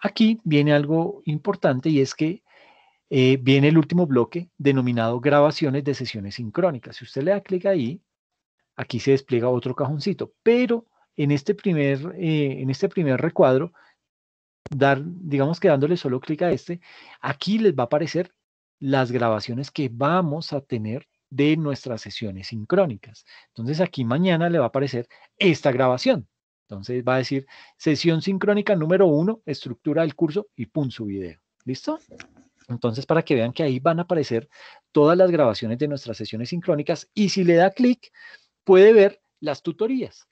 aquí viene algo importante y es que eh, viene el último bloque denominado grabaciones de sesiones sincrónicas. Si usted le da clic ahí, aquí se despliega otro cajoncito, pero en este primer, eh, en este primer recuadro, dar, digamos que dándole solo clic a este, aquí les va a aparecer las grabaciones que vamos a tener de nuestras sesiones sincrónicas. Entonces aquí mañana le va a aparecer esta grabación. Entonces va a decir sesión sincrónica número uno, estructura del curso y pum, su video. ¿Listo? Entonces, para que vean que ahí van a aparecer todas las grabaciones de nuestras sesiones sincrónicas y si le da clic, puede ver las tutorías.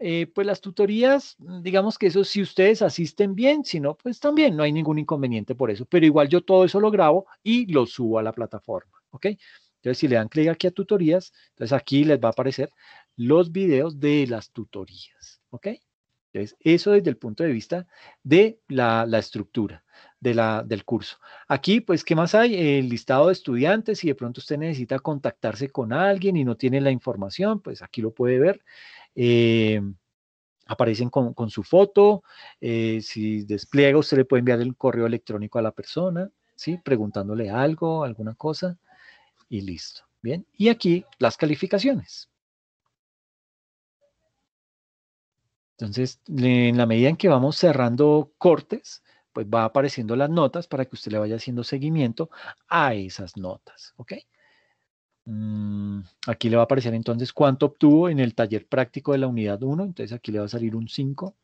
Eh, pues las tutorías, digamos que eso si ustedes asisten bien, si no, pues también no hay ningún inconveniente por eso, pero igual yo todo eso lo grabo y lo subo a la plataforma, ¿ok? Entonces, si le dan clic aquí a tutorías, entonces aquí les va a aparecer los videos de las tutorías. ¿Ok? Entonces, eso desde el punto de vista de la, estructura de la, del curso. Aquí, pues, ¿qué más hay? El listado de estudiantes, si de pronto usted necesita contactarse con alguien y no tiene la información, pues aquí lo puede ver. Eh, aparecen con, su foto, eh, si despliega usted le puede enviar el correo electrónico a la persona, ¿sí? Preguntándole algo, alguna cosa, y listo. Bien, y aquí las calificaciones. Entonces, en la medida en que vamos cerrando cortes, pues va apareciendo las notas para que usted le vaya haciendo seguimiento a esas notas, ¿ok? Mm, aquí le va a aparecer entonces cuánto obtuvo en el taller práctico de la unidad 1, entonces aquí le va a salir un 5.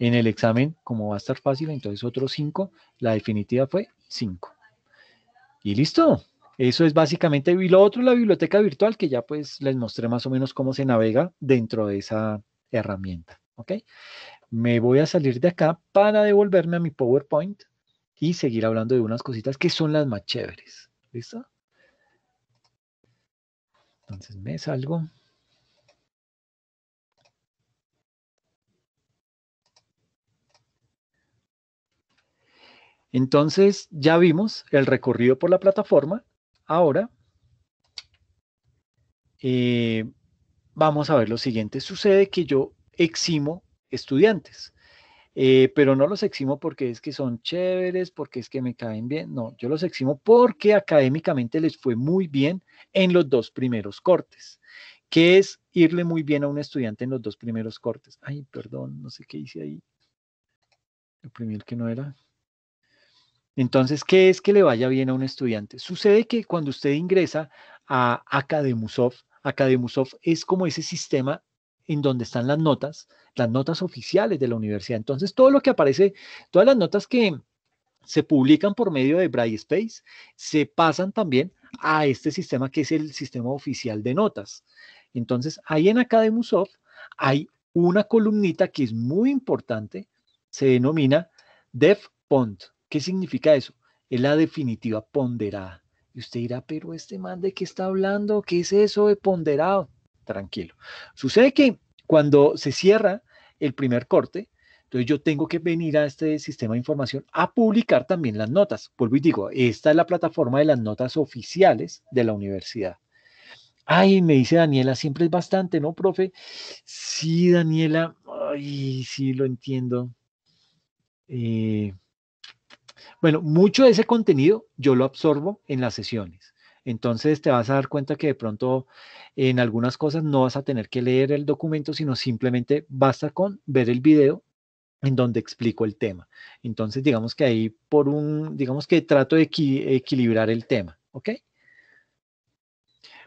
En el examen, como va a estar fácil, entonces otro 5, la definitiva fue 5. Y listo, eso es básicamente, y lo otro la biblioteca virtual, que ya pues les mostré más o menos cómo se navega dentro de esa herramienta. ¿ok? Me voy a salir de acá para devolverme a mi PowerPoint y seguir hablando de unas cositas que son las más chéveres, ¿listo? Entonces me salgo. Entonces ya vimos el recorrido por la plataforma. Ahora eh, vamos a ver lo siguiente. Sucede que yo eximo estudiantes. Eh, pero no los eximo porque es que son chéveres, porque es que me caen bien. No, yo los eximo porque académicamente les fue muy bien en los dos primeros cortes. ¿Qué es irle muy bien a un estudiante en los dos primeros cortes? Ay, perdón, no sé qué hice ahí. el primer que no era. Entonces, ¿qué es que le vaya bien a un estudiante? Sucede que cuando usted ingresa a Academusov, Academusov es como ese sistema en donde están las notas, las notas oficiales de la universidad. Entonces, todo lo que aparece, todas las notas que se publican por medio de Brightspace se pasan también a este sistema que es el sistema oficial de notas. Entonces, ahí en Academusoft hay una columnita que es muy importante, se denomina Pond. ¿Qué significa eso? Es la definitiva ponderada. Y usted dirá, pero este man de qué está hablando, ¿qué es eso de ponderado? tranquilo. Sucede que cuando se cierra el primer corte, entonces yo tengo que venir a este sistema de información a publicar también las notas. Vuelvo y digo, esta es la plataforma de las notas oficiales de la universidad. Ay, me dice Daniela, siempre es bastante, ¿no, profe? Sí, Daniela, ay, sí, lo entiendo. Eh, bueno, mucho de ese contenido yo lo absorbo en las sesiones. Entonces te vas a dar cuenta que de pronto en algunas cosas no vas a tener que leer el documento, sino simplemente basta con ver el video en donde explico el tema. Entonces, digamos que ahí por un, digamos que trato de equilibrar el tema, ¿ok?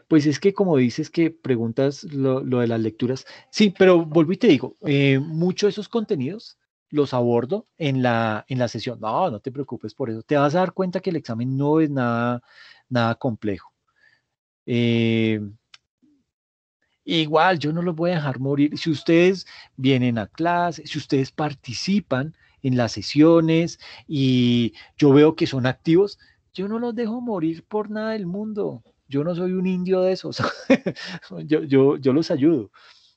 Pues es que como dices que preguntas lo, de las lecturas, sí, pero vuelvo y te digo, eh, muchos de esos contenidos los abordo en la, en la sesión. No, no te preocupes por eso. Te vas a dar cuenta que el examen no es nada, nada complejo. Eh, igual, yo no los voy a dejar morir. Si ustedes vienen a clase, si ustedes participan en las sesiones y yo veo que son activos, yo no los dejo morir por nada del mundo. Yo no soy un indio de esos. yo, yo, los ayudo.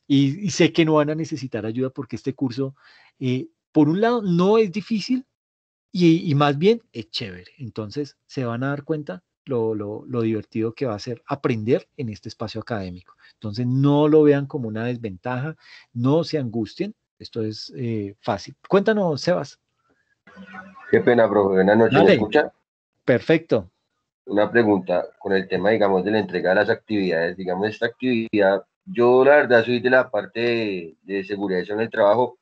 Y, sé que no van a necesitar ayuda porque este curso, eh, por un lado, no es difícil y más bien es chévere. Entonces, se van a dar cuenta lo, lo, divertido que va a ser aprender en este espacio académico. Entonces, no lo vean como una desventaja, no se angustien, esto es eh, fácil. Cuéntanos, Sebas. Qué pena, profe, buenas noches, escucha? Perfecto. Una pregunta con el tema, digamos, de la entrega de las actividades. Digamos, esta actividad, yo la verdad soy de la parte de, seguridad en el trabajo,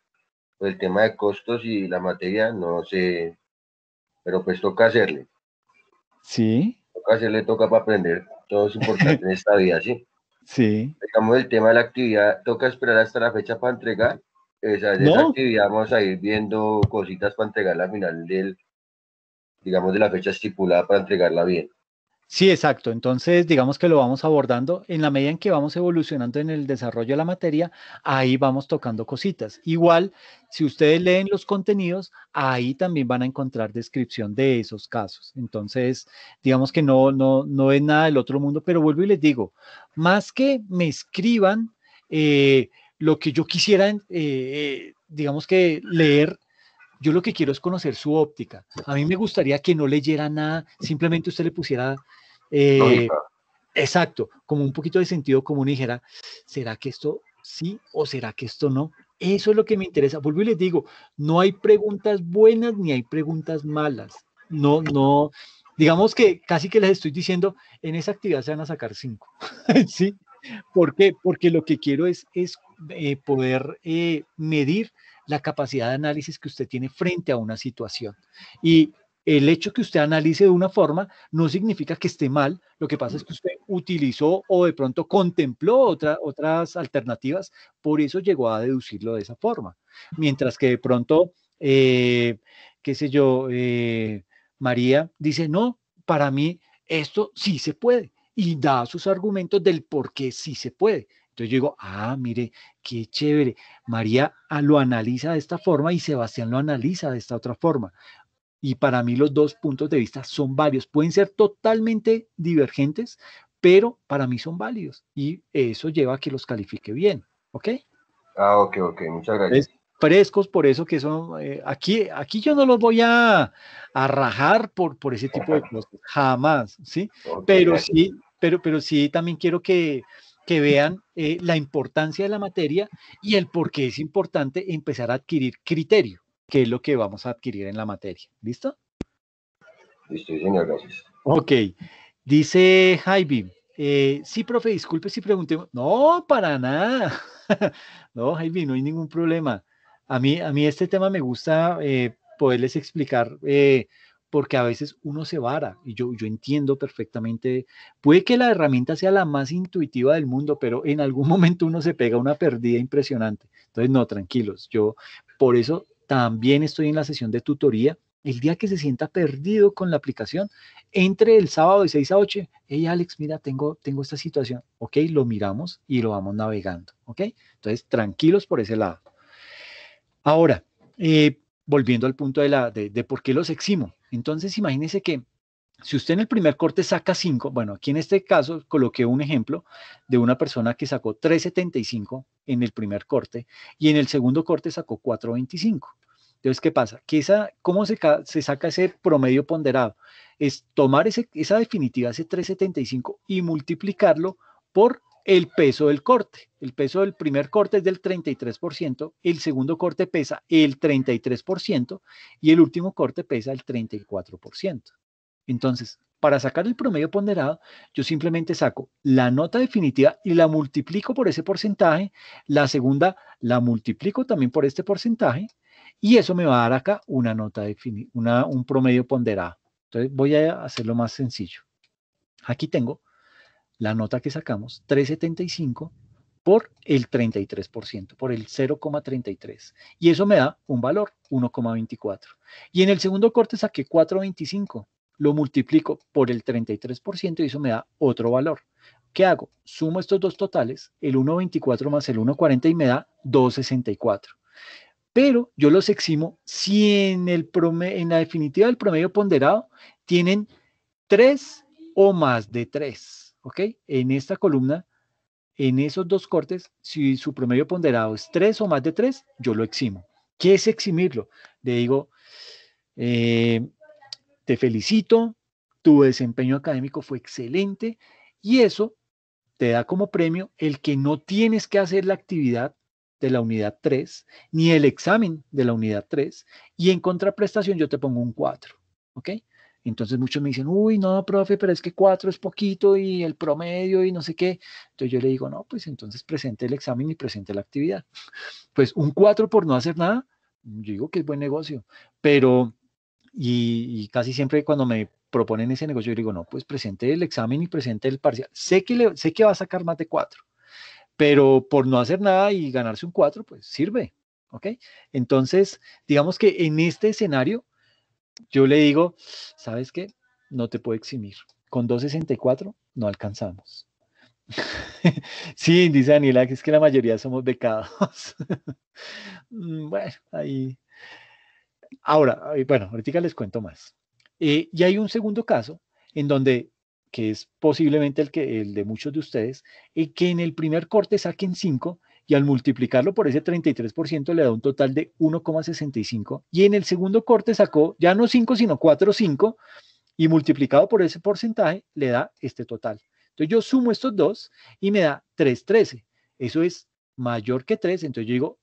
pues el tema de costos y la materia, no sé, pero pues toca hacerle. Sí, hacerle le toca para aprender. Todo es importante en esta vida, ¿sí? Sí. Digamos, el tema de la actividad, toca esperar hasta la fecha para entregar. Esa, esa actividad vamos a ir viendo cositas para entregarla al final del, digamos, de la fecha estipulada para entregarla bien. Sí, exacto. Entonces, digamos que lo vamos abordando en la medida en que vamos evolucionando en el desarrollo de la materia, ahí vamos tocando cositas. Igual, si ustedes leen los contenidos, ahí también van a encontrar descripción de esos casos. Entonces, digamos que no, no, no es nada del otro mundo, pero vuelvo y les digo, más que me escriban eh, lo que yo quisiera, eh, eh, digamos que leer yo lo que quiero es conocer su óptica. A mí me gustaría que no leyera nada, simplemente usted le pusiera... Eh, exacto, como un poquito de sentido común y dijera, ¿será que esto sí o será que esto no? Eso es lo que me interesa. Vuelvo y les digo, no hay preguntas buenas ni hay preguntas malas. No, no, digamos que casi que les estoy diciendo, en esa actividad se van a sacar cinco. ¿Sí? ¿Por qué? Porque lo que quiero es, eh, poder eh, medir la capacidad de análisis que usted tiene frente a una situación. Y el hecho que usted analice de una forma no significa que esté mal, lo que pasa es que usted utilizó o de pronto contempló otras alternativas, por eso llegó a deducirlo de esa forma. Mientras que de pronto, eh, qué sé yo, eh, María dice, no, para mí esto sí se puede y da sus argumentos del por qué sí se puede. Entonces yo digo, ah, mire, qué chévere. María ah, lo analiza de esta forma y Sebastián lo analiza de esta otra forma. Y para mí los dos puntos de vista son varios. Pueden ser totalmente divergentes, pero para mí son válidos. Y eso lleva a que los califique bien. ¿Ok? Ah, ok, ok. Muchas gracias. frescos, por eso que son, eh, aquí, aquí yo no los voy a, rajar por, por ese tipo de cosas, jamás, ¿sí? pero sí, pero, pero sí también quiero que, que vean eh, la importancia de la materia y el por qué es importante empezar a adquirir criterio, que es lo que vamos a adquirir en la materia. ¿Listo? Listo, señor, gracias. Ok. Dice Jaime, eh, sí, profe, disculpe si pregunté. No, para nada. no, Jaime, no hay ningún problema. A mí, a mí este tema me gusta eh, poderles explicar porque a veces uno se vara y yo, yo entiendo perfectamente, puede que la herramienta sea la más intuitiva del mundo, pero en algún momento uno se pega una pérdida impresionante. Entonces, no, tranquilos, yo por eso también estoy en la sesión de tutoría. El día que se sienta perdido con la aplicación, entre el sábado de 6 a 8, hey Alex, mira, tengo, tengo esta situación, ok, lo miramos y lo vamos navegando, ok. Entonces, tranquilos por ese lado. Ahora, eh, volviendo al punto de, la, de, de por qué los eximo entonces, imagínese que si usted en el primer corte saca 5, bueno, aquí en este caso coloqué un ejemplo de una persona que sacó 3.75 en el primer corte y en el segundo corte sacó 4.25. Entonces, ¿qué pasa? ¿Cómo se, se saca ese promedio ponderado? Es tomar esa definitiva, ese 3.75, y multiplicarlo por el peso del corte. El peso del primer corte es del 33%, el segundo corte pesa el 33% y el último corte pesa el 34%. Entonces, para sacar el promedio ponderado, yo simplemente saco la nota definitiva y la multiplico por ese porcentaje, la segunda la multiplico también por este porcentaje y eso me va a dar acá una nota un promedio ponderado. Entonces voy a hacerlo más sencillo. Aquí tengo la nota que sacamos, 375 por el 33%, por el 0,33. Y eso me da un valor, 1,24. Y en el segundo corte saqué 4,25. Lo multiplico por el 33% y eso me da otro valor. ¿Qué hago? Sumo estos dos totales, el 1,24 más el 1,40 y me da 2,64. Pero yo los eximo si en, el en la definitiva del promedio ponderado tienen 3 o más de 3. ¿ok? En esta columna, en esos dos cortes, si su promedio ponderado es 3 o más de 3, yo lo eximo. ¿Qué es eximirlo? Le digo, eh, te felicito, tu desempeño académico fue excelente y eso te da como premio el que no tienes que hacer la actividad de la unidad 3, ni el examen de la unidad 3, y en contraprestación yo te pongo un 4, ¿ok? Entonces muchos me dicen, uy, no, profe, pero es que cuatro es poquito y el promedio y no sé qué. Entonces yo le digo, no, pues entonces presente el examen y presente la actividad. Pues un cuatro por no hacer nada, yo digo que es buen negocio, pero y, casi siempre cuando me proponen ese negocio, yo digo, no, pues presente el examen y presente el parcial. Sé que, le, sé que va a sacar más de cuatro, pero por no hacer nada y ganarse un cuatro, pues sirve. ¿Ok? Entonces, digamos que en este escenario, yo le digo, ¿sabes qué? No te puedo eximir. Con 264 no alcanzamos. sí, dice Daniela, que es que la mayoría somos becados. Mm, bueno, ahí. Ahora, bueno, ahorita les cuento más. Eh, y hay un segundo caso en donde, que es posiblemente el, que, el de muchos de ustedes, eh, que en el primer corte saquen cinco y al multiplicarlo por ese 33% le da un total de 1,65 y en el segundo corte sacó ya no 5 sino 4,5 y multiplicado por ese porcentaje le da este total. Entonces yo sumo estos dos y me da 3,13. Eso es mayor que 3, entonces yo digo,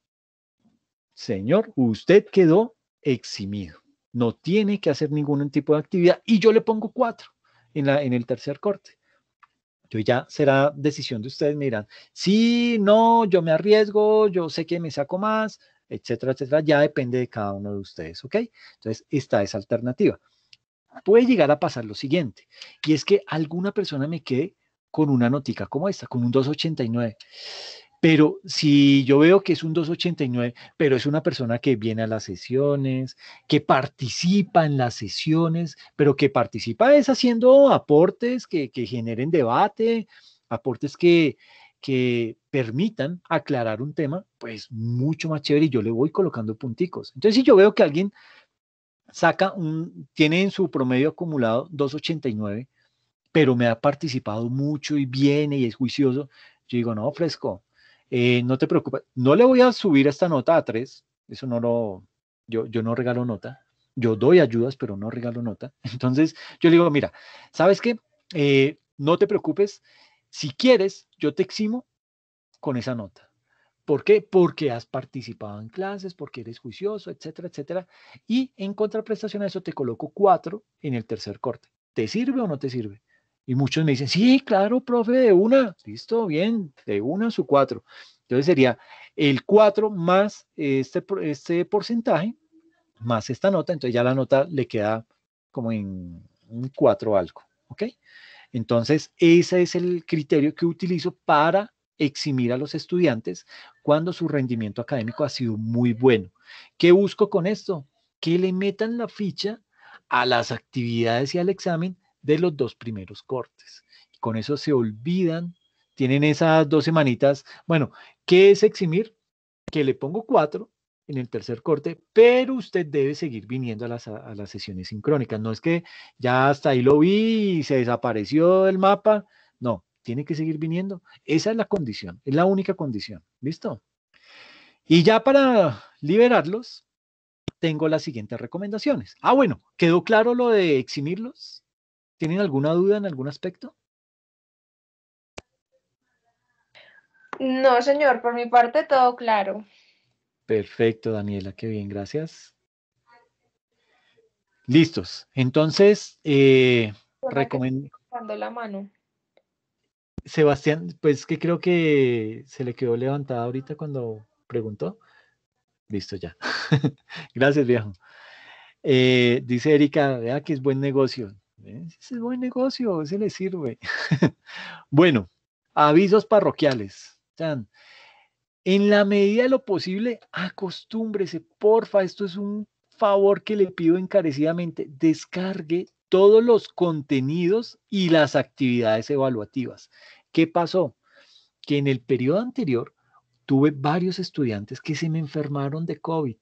señor, usted quedó eximido. No tiene que hacer ningún tipo de actividad y yo le pongo 4 en, la, en el tercer corte. Yo ya será decisión de ustedes, dirán, sí, no, yo me arriesgo, yo sé que me saco más, etcétera, etcétera, ya depende de cada uno de ustedes, ¿ok? Entonces, esta es alternativa. Puede llegar a pasar lo siguiente, y es que alguna persona me quede con una notica como esta, con un 289. Pero si yo veo que es un 289, pero es una persona que viene a las sesiones, que participa en las sesiones, pero que participa es haciendo aportes que, generen debate, aportes que, permitan aclarar un tema, pues mucho más chévere y yo le voy colocando punticos. Entonces, si yo veo que alguien saca un, tiene en su promedio acumulado 289, pero me ha participado mucho y viene y es juicioso, yo digo, no, fresco, eh, no te preocupes, no le voy a subir esta nota a tres, eso no lo, yo, no regalo nota, yo doy ayudas, pero no regalo nota. Entonces yo le digo, mira, ¿sabes qué? Eh, no te preocupes, si quieres, yo te eximo con esa nota. ¿Por qué? Porque has participado en clases, porque eres juicioso, etcétera, etcétera. Y en contraprestación a eso te coloco cuatro en el tercer corte. ¿Te sirve o no te sirve? Y muchos me dicen, sí, claro, profe, de una, listo, bien, de una a su cuatro. Entonces sería el cuatro más este, este porcentaje, más esta nota, entonces ya la nota le queda como en un cuatro algo, ¿ok? Entonces, ese es el criterio que utilizo para eximir a los estudiantes cuando su rendimiento académico ha sido muy bueno. ¿Qué busco con esto? Que le metan la ficha a las actividades y al examen de los dos primeros cortes. Y con eso se olvidan, tienen esas dos semanitas. Bueno, ¿qué es eximir? Que le pongo cuatro en el tercer corte, pero usted debe seguir viniendo a las, sesiones sincrónicas. No es que ya hasta ahí lo vi y se desapareció el mapa. No, tiene que seguir viniendo. Esa es la condición, es la única condición. ¿Listo? Y ya para liberarlos, tengo las siguientes recomendaciones. Ah, bueno, ¿quedó claro lo de eximirlos? ¿Tienen alguna duda en algún aspecto? No, señor, por mi parte todo claro. Perfecto, Daniela, qué bien, gracias. Listos. Entonces, eh, recomiendo. la mano. Sebastián, pues que creo que se le quedó levantada ahorita cuando preguntó. Listo ya. Gracias, viejo. Eh, dice Erika, vea que es buen negocio. ¿Eh? Ese es buen negocio, se le sirve. bueno, avisos parroquiales. En la medida de lo posible, acostúmbrese, porfa, esto es un favor que le pido encarecidamente, descargue todos los contenidos y las actividades evaluativas. ¿Qué pasó? Que en el periodo anterior tuve varios estudiantes que se me enfermaron de COVID.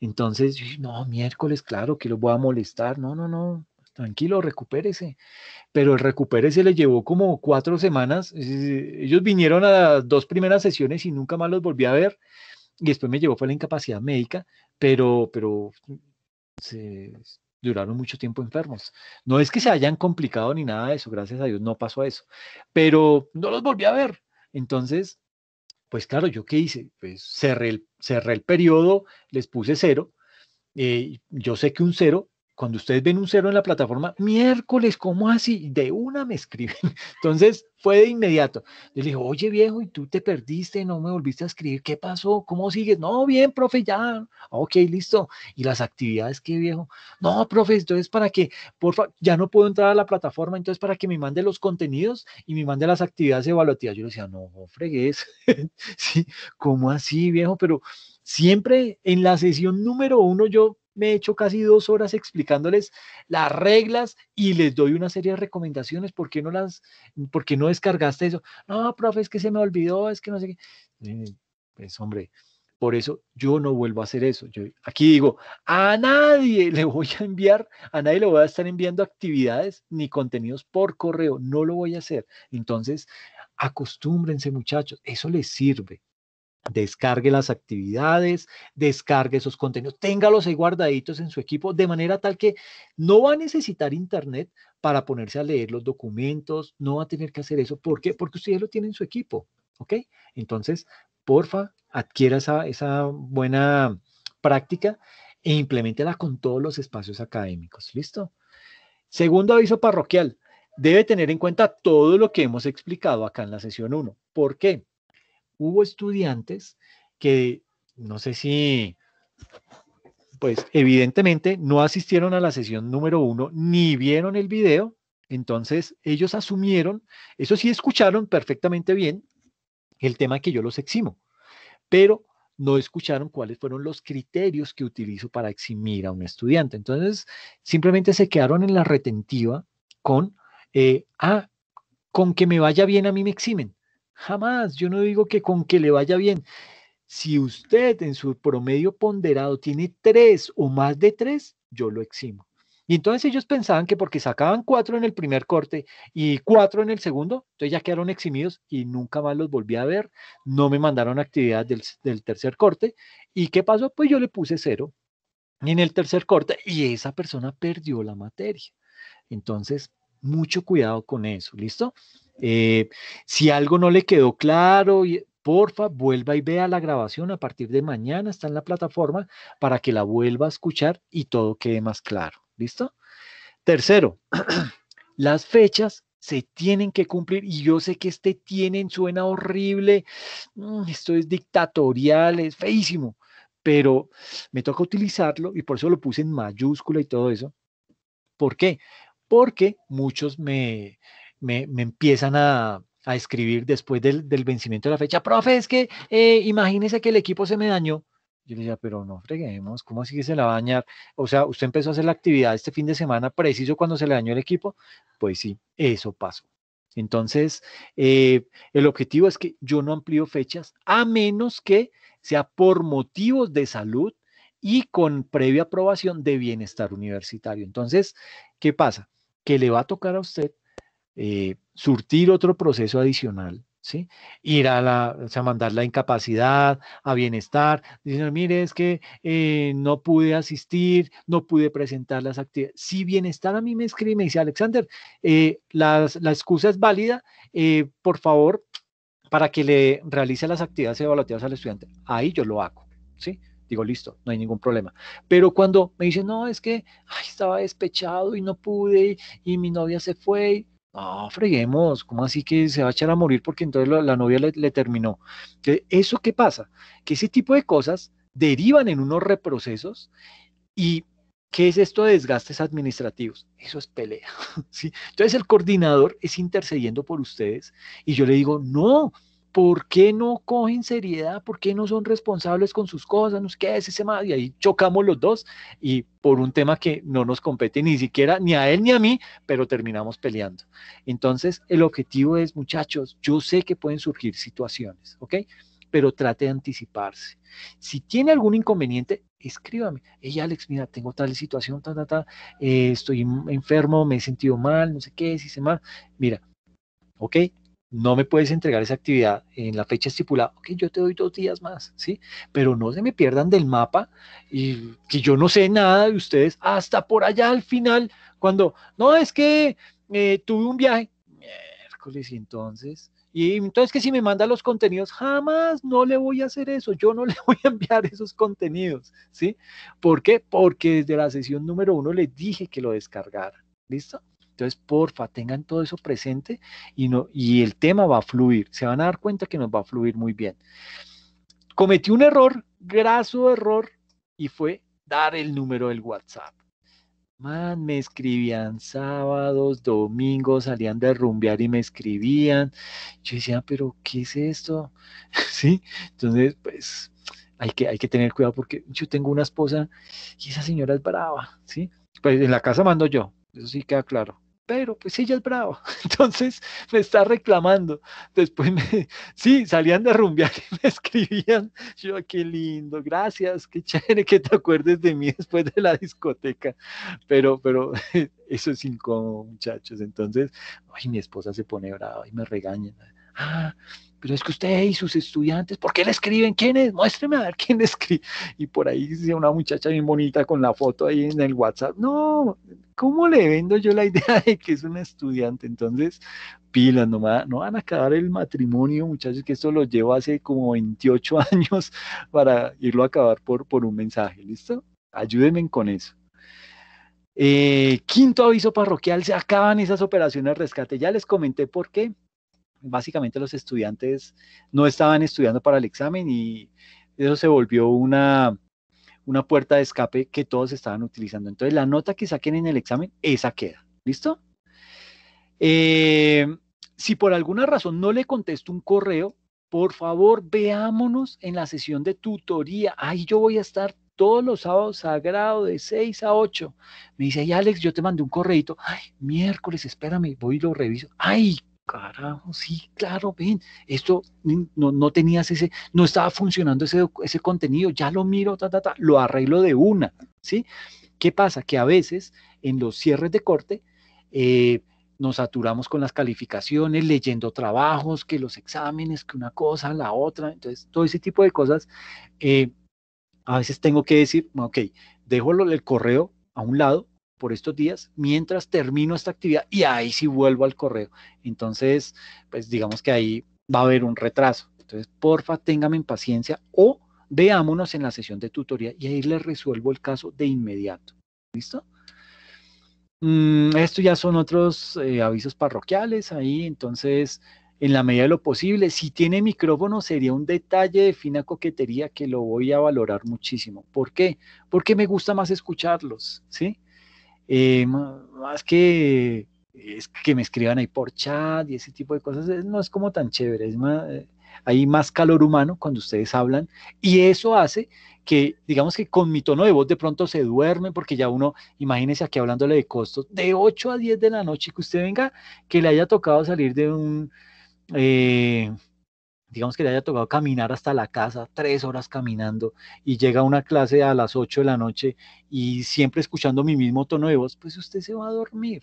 Entonces, no, miércoles, claro que los voy a molestar. No, no, no, tranquilo, recupérese. Pero el recupérese le llevó como cuatro semanas. Ellos vinieron a las dos primeras sesiones y nunca más los volví a ver. Y después me llevó fue la incapacidad médica, pero, pero se duraron mucho tiempo enfermos. No es que se hayan complicado ni nada de eso, gracias a Dios no pasó a eso, pero no los volví a ver. Entonces, pues claro, ¿yo qué hice? Pues cerré el, cerré el periodo, les puse cero. Eh, yo sé que un cero cuando ustedes ven un cero en la plataforma, miércoles, ¿cómo así? De una me escriben. Entonces fue de inmediato. Le dije, oye viejo, y tú te perdiste, no me volviste a escribir, ¿qué pasó? ¿Cómo sigues? No, bien, profe, ya. Ok, listo. ¿Y las actividades qué, viejo? No, profe, entonces para que, porfa, ya no puedo entrar a la plataforma, entonces para que me mande los contenidos y me mande las actividades evaluativas. Yo le decía, no, fregues. sí, ¿cómo así, viejo? Pero siempre en la sesión número uno yo me he hecho casi dos horas explicándoles las reglas y les doy una serie de recomendaciones. ¿Por qué no las, por qué no descargaste eso? No, profe, es que se me olvidó, es que no sé qué. Eh, pues hombre, por eso yo no vuelvo a hacer eso. Yo aquí digo, a nadie le voy a enviar, a nadie le voy a estar enviando actividades ni contenidos por correo. No lo voy a hacer. Entonces, acostúmbrense muchachos, eso les sirve descargue las actividades, descargue esos contenidos, téngalos ahí guardaditos en su equipo, de manera tal que no va a necesitar internet para ponerse a leer los documentos, no va a tener que hacer eso. ¿Por qué? Porque ustedes lo tienen en su equipo, ¿ok? Entonces, porfa, adquiera esa, esa buena práctica e implementela con todos los espacios académicos, ¿listo? Segundo aviso parroquial, debe tener en cuenta todo lo que hemos explicado acá en la sesión 1. ¿Por qué? hubo estudiantes que, no sé si, pues evidentemente no asistieron a la sesión número uno ni vieron el video, entonces ellos asumieron, eso sí escucharon perfectamente bien el tema que yo los eximo, pero no escucharon cuáles fueron los criterios que utilizo para eximir a un estudiante. Entonces, simplemente se quedaron en la retentiva con, eh, ah, con que me vaya bien a mí me eximen. Jamás, yo no digo que con que le vaya bien. Si usted en su promedio ponderado tiene tres o más de tres, yo lo eximo. Y entonces ellos pensaban que porque sacaban cuatro en el primer corte y cuatro en el segundo, entonces ya quedaron eximidos y nunca más los volví a ver. No me mandaron actividad del, tercer corte. ¿Y qué pasó? Pues yo le puse cero en el tercer corte y esa persona perdió la materia. Entonces, mucho cuidado con eso, ¿listo? Eh, si algo no le quedó claro, porfa, vuelva y vea la grabación a partir de mañana, está en la plataforma para que la vuelva a escuchar y todo quede más claro. ¿Listo? Tercero, las fechas se tienen que cumplir y yo sé que este tienen suena horrible, mm, esto es dictatorial, es feísimo, pero me toca utilizarlo y por eso lo puse en mayúscula y todo eso. ¿Por qué? Porque muchos me, me, empiezan a, escribir después del, vencimiento de la fecha, profe, es que eh, imagínese que el equipo se me dañó. Yo le decía, pero no freguemos, ¿cómo así que se la va a dañar? O sea, usted empezó a hacer la actividad este fin de semana preciso cuando se le dañó el equipo. Pues sí, eso pasó. Entonces, eh, el objetivo es que yo no amplío fechas a menos que sea por motivos de salud y con previa aprobación de bienestar universitario. Entonces, ¿qué pasa? Que le va a tocar a usted eh, surtir otro proceso adicional, ¿sí? Ir a la, o sea, mandar la incapacidad a bienestar, dice, mire, es que eh, no pude asistir, no pude presentar las actividades. Si bienestar a mí me escribe y me dice, Alexander, eh, la excusa es válida, por favor, para que le realice las actividades evaluativas al estudiante, ahí yo lo hago, ¿sí? digo, listo, no hay ningún problema. Pero cuando me dice, no, es que estaba despechado y no pude, y mi novia se fue, no, ah, freguemos, ¿cómo así que se va a echar a morir porque entonces la, novia le, le, terminó? ¿Eso qué pasa? Que ese tipo de cosas derivan en unos reprocesos y ¿qué es esto de desgastes administrativos? Eso es pelea. ¿sí? Entonces el coordinador es intercediendo por ustedes y yo le digo, no, ¿por qué no cogen seriedad? ¿Por qué no son responsables con sus cosas? ¿Nos queda ese tema? Y ahí chocamos los dos y por un tema que no nos compete ni siquiera ni a él ni a mí, pero terminamos peleando. Entonces, el objetivo es, muchachos, yo sé que pueden surgir situaciones, ¿ok? Pero trate de anticiparse. Si tiene algún inconveniente, escríbame. Hey, Alex, mira, tengo tal situación, ta, ta, eh, estoy enfermo, me he sentido mal, no sé qué, si se mal. Mira, ¿ok? no me puedes entregar esa actividad en la fecha estipulada, ok, yo te doy dos días más, ¿sí? Pero no se me pierdan del mapa y que yo no sé nada de ustedes hasta por allá al final, cuando, no, es que eh, tuve un viaje, miércoles y entonces, y entonces que si me manda los contenidos, jamás no le voy a hacer eso, yo no le voy a enviar esos contenidos, ¿sí? ¿Por qué? Porque desde la sesión número uno le dije que lo descargara, ¿listo? Entonces, porfa, tengan todo eso presente y, no, y el tema va a fluir. Se van a dar cuenta que nos va a fluir muy bien. Cometí un error, graso error, y fue dar el número del WhatsApp. Man, me escribían sábados, domingos, salían de rumbear y me escribían. Yo decía, pero ¿qué es esto? ¿Sí? Entonces, pues hay que, hay que tener cuidado porque yo tengo una esposa y esa señora es brava, ¿sí? Pues en la casa mando yo, eso sí queda claro pero pues ella es brava, entonces me está reclamando. Después me, sí, salían de rumbear y me escribían, yo, ah, qué lindo, gracias, qué chévere que te acuerdes de mí después de la discoteca, pero, pero eso es incómodo, muchachos, entonces, ay, mi esposa se pone brava y me regaña, ah, pero es que usted y sus estudiantes, ¿por qué le escriben? ¿Quién es? Muéstreme a ver quién le escribe. Y por ahí dice una muchacha bien bonita con la foto ahí en el WhatsApp. No, ¿cómo le vendo yo la idea de que es una estudiante? Entonces, pilas, no, no van a acabar el matrimonio, muchachos, que esto lo llevo hace como 28 años para irlo a acabar por, por un mensaje, ¿listo? Ayúdenme con eso. Eh, quinto aviso parroquial, se acaban esas operaciones de rescate. Ya les comenté por qué básicamente los estudiantes no estaban estudiando para el examen y eso se volvió una, una puerta de escape que todos estaban utilizando. Entonces la nota que saquen en el examen, esa queda. ¿Listo? Eh, si por alguna razón no le contesto un correo, por favor veámonos en la sesión de tutoría. Ahí yo voy a estar todos los sábados sagrado de 6 a 8. Me dice, ay Alex, yo te mandé un correito. Ay, miércoles, espérame, voy y lo reviso. Ay, carajo, sí, claro, ven, esto no, no tenías ese, no estaba funcionando ese, ese, contenido, ya lo miro, ta, ta, lo arreglo de una, ¿sí? ¿Qué pasa? Que a veces en los cierres de corte eh, nos saturamos con las calificaciones, leyendo trabajos, que los exámenes, que una cosa, la otra, entonces todo ese tipo de cosas. Eh, a veces tengo que decir, ok, dejo el correo a un lado, por estos días mientras termino esta actividad y ahí sí vuelvo al correo. Entonces, pues digamos que ahí va a haber un retraso. Entonces, porfa, téngame en paciencia o veámonos en la sesión de tutoría y ahí les resuelvo el caso de inmediato. ¿Listo? Mm, esto ya son otros eh, avisos parroquiales ahí, entonces en la medida de lo posible. Si tiene micrófono, sería un detalle de fina coquetería que lo voy a valorar muchísimo. ¿Por qué? Porque me gusta más escucharlos, ¿sí? Eh, más que es que me escriban ahí por chat y ese tipo de cosas, no es como tan chévere, es más, eh, hay más calor humano cuando ustedes hablan y eso hace que, digamos que con mi tono de voz de pronto se duerme porque ya uno, imagínese aquí hablándole de costos, de 8 a 10 de la noche que usted venga, que le haya tocado salir de un... Eh, digamos que le haya tocado caminar hasta la casa, tres horas caminando, y llega a una clase a las ocho de la noche y siempre escuchando mi mismo tono de voz, pues usted se va a dormir.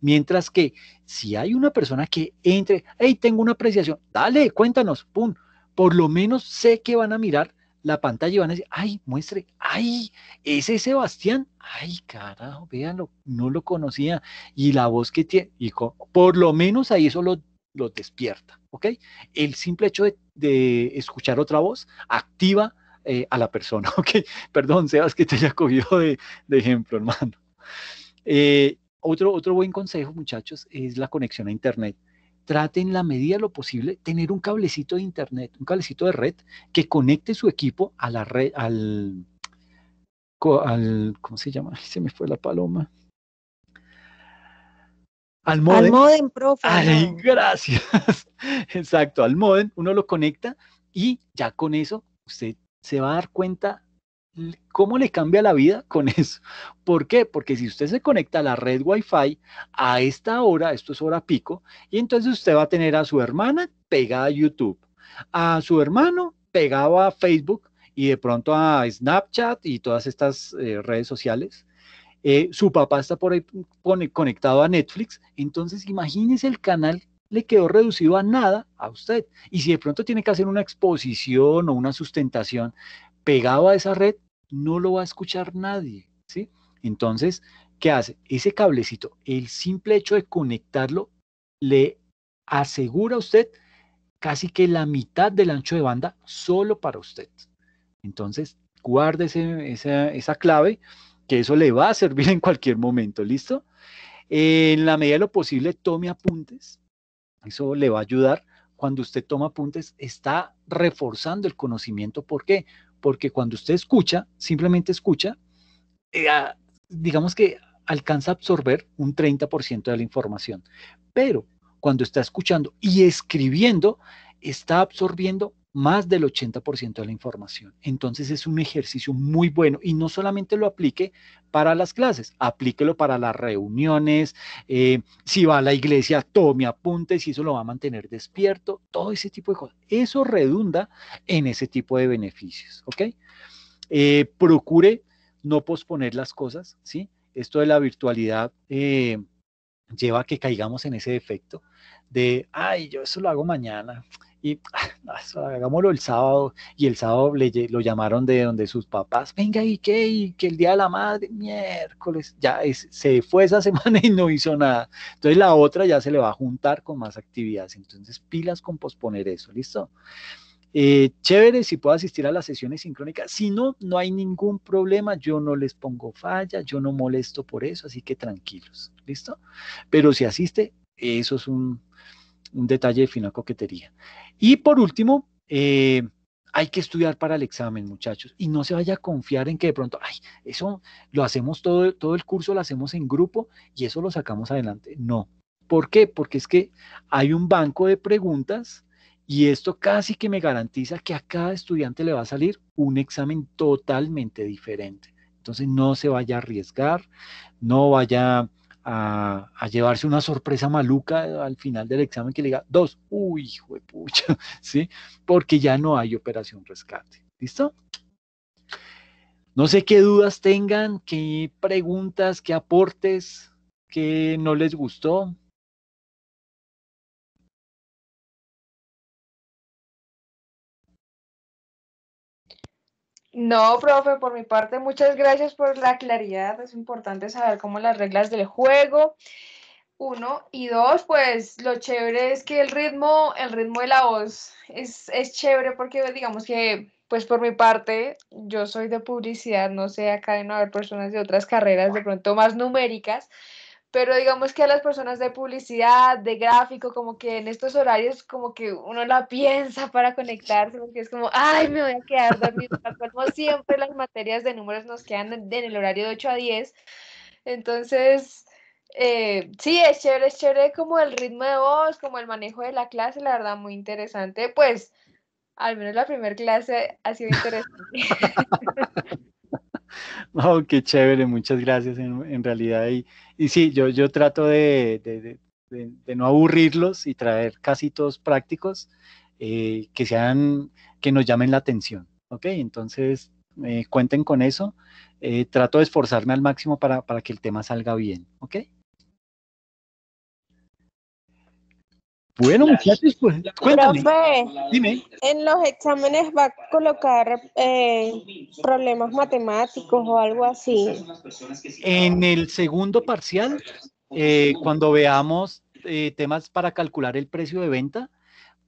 Mientras que si hay una persona que entre, hey, tengo una apreciación, dale, cuéntanos, pum, por lo menos sé que van a mirar la pantalla y van a decir, ay, muestre, ay, ese Sebastián, ay, carajo, véanlo, no lo conocía, y la voz que tiene, y por lo menos ahí eso lo los despierta, ¿ok? El simple hecho de, escuchar otra voz activa eh, a la persona, ¿ok? Perdón, Sebas, que te haya cogido de, ejemplo, hermano. Eh, otro, otro buen consejo, muchachos, es la conexión a Internet. Traten en la medida de lo posible tener un cablecito de Internet, un cablecito de red que conecte su equipo a la red, al, ¿cómo se llama? se me fue la paloma. Al modem. profe. Ay, gracias. Exacto, al modem uno lo conecta y ya con eso usted se va a dar cuenta cómo le cambia la vida con eso. ¿Por qué? Porque si usted se conecta a la red Wi-Fi a esta hora, esto es hora pico, y entonces usted va a tener a su hermana pegada a YouTube, a su hermano pegado a Facebook y de pronto a Snapchat y todas estas eh, redes sociales eh, su papá está por ahí conectado a Netflix, entonces imagínese el canal le quedó reducido a nada a usted. Y si de pronto tiene que hacer una exposición o una sustentación pegado a esa red, no lo va a escuchar nadie, ¿sí? Entonces, ¿qué hace? Ese cablecito, el simple hecho de conectarlo, le asegura a usted casi que la mitad del ancho de banda solo para usted. Entonces, guarde esa, esa clave que eso le va a servir en cualquier momento, ¿listo? Eh, en la medida de lo posible, tome apuntes, eso le va a ayudar. Cuando usted toma apuntes, está reforzando el conocimiento. ¿Por qué? Porque cuando usted escucha, simplemente escucha, eh, digamos que alcanza a absorber un 30% de la información. Pero cuando está escuchando y escribiendo, está absorbiendo más del 80% de la información. Entonces es un ejercicio muy bueno y no solamente lo aplique para las clases, aplíquelo para las reuniones, eh, si va a la iglesia, tome apunte y eso lo va a mantener despierto, todo ese tipo de cosas. Eso redunda en ese tipo de beneficios, ¿ok? Eh, procure no posponer las cosas, ¿sí? Esto de la virtualidad eh, lleva a que caigamos en ese defecto de, ay, yo eso lo hago mañana, y hagámoslo el sábado, y el sábado le, lo llamaron de donde sus papás, venga, ¿y qué? ¿Y que el Día de la Madre, miércoles, ya se fue esa semana y no hizo nada. Entonces la otra ya se le va a juntar con más actividades, entonces pilas con posponer eso, ¿listo? Eh, chévere si puedo asistir a las sesiones sincrónicas. Si no, no hay ningún problema. Yo no les pongo falla, yo no molesto por eso, así que tranquilos. ¿Listo? Pero si asiste, eso es un, un detalle de fina coquetería. Y por último, eh, hay que estudiar para el examen, muchachos, y no se vaya a confiar en que de pronto, ay, eso lo hacemos todo, todo el curso, lo hacemos en grupo y eso lo sacamos adelante. No. ¿Por qué? Porque es que hay un banco de preguntas y esto casi que me garantiza que a cada estudiante le va a salir un examen totalmente diferente. Entonces no se vaya a arriesgar, no vaya a, llevarse una sorpresa maluca al final del examen que le diga dos, uy, hijo de pucha, ¿sí? Porque ya no hay operación rescate. ¿Listo? No sé qué dudas tengan, qué preguntas, qué aportes, qué no les gustó. No, profe, por mi parte, muchas gracias por la claridad. Es importante saber cómo las reglas del juego. Uno y dos, pues lo chévere es que el ritmo, el ritmo de la voz es, chévere porque digamos que, pues por mi parte, yo soy de publicidad, no sé, acá no haber personas de otras carreras de pronto más numéricas, pero digamos que a las personas de publicidad, de gráfico, como que en estos horarios como que uno la piensa para conectarse, porque es como, ay, me voy a quedar dormido. Como siempre las materias de números nos quedan en el horario de 8 a 10. Entonces, eh, sí, es chévere, es chévere como el ritmo de voz, como el manejo de la clase, la verdad, muy interesante. Pues, al menos la primera clase ha sido interesante. oh, qué chévere, muchas gracias en, realidad. Y, sí, yo, yo trato de, no aburrirlos y traer casitos prácticos eh, que sean, que nos llamen la atención. Ok, entonces eh, cuenten con eso. Eh, trato de esforzarme al máximo para, para que el tema salga bien. Ok. Bueno, muchachos, pues cuéntame. En los exámenes va a colocar eh, problemas matemáticos o algo así. En el segundo parcial, eh, cuando veamos eh, temas para calcular el precio de venta,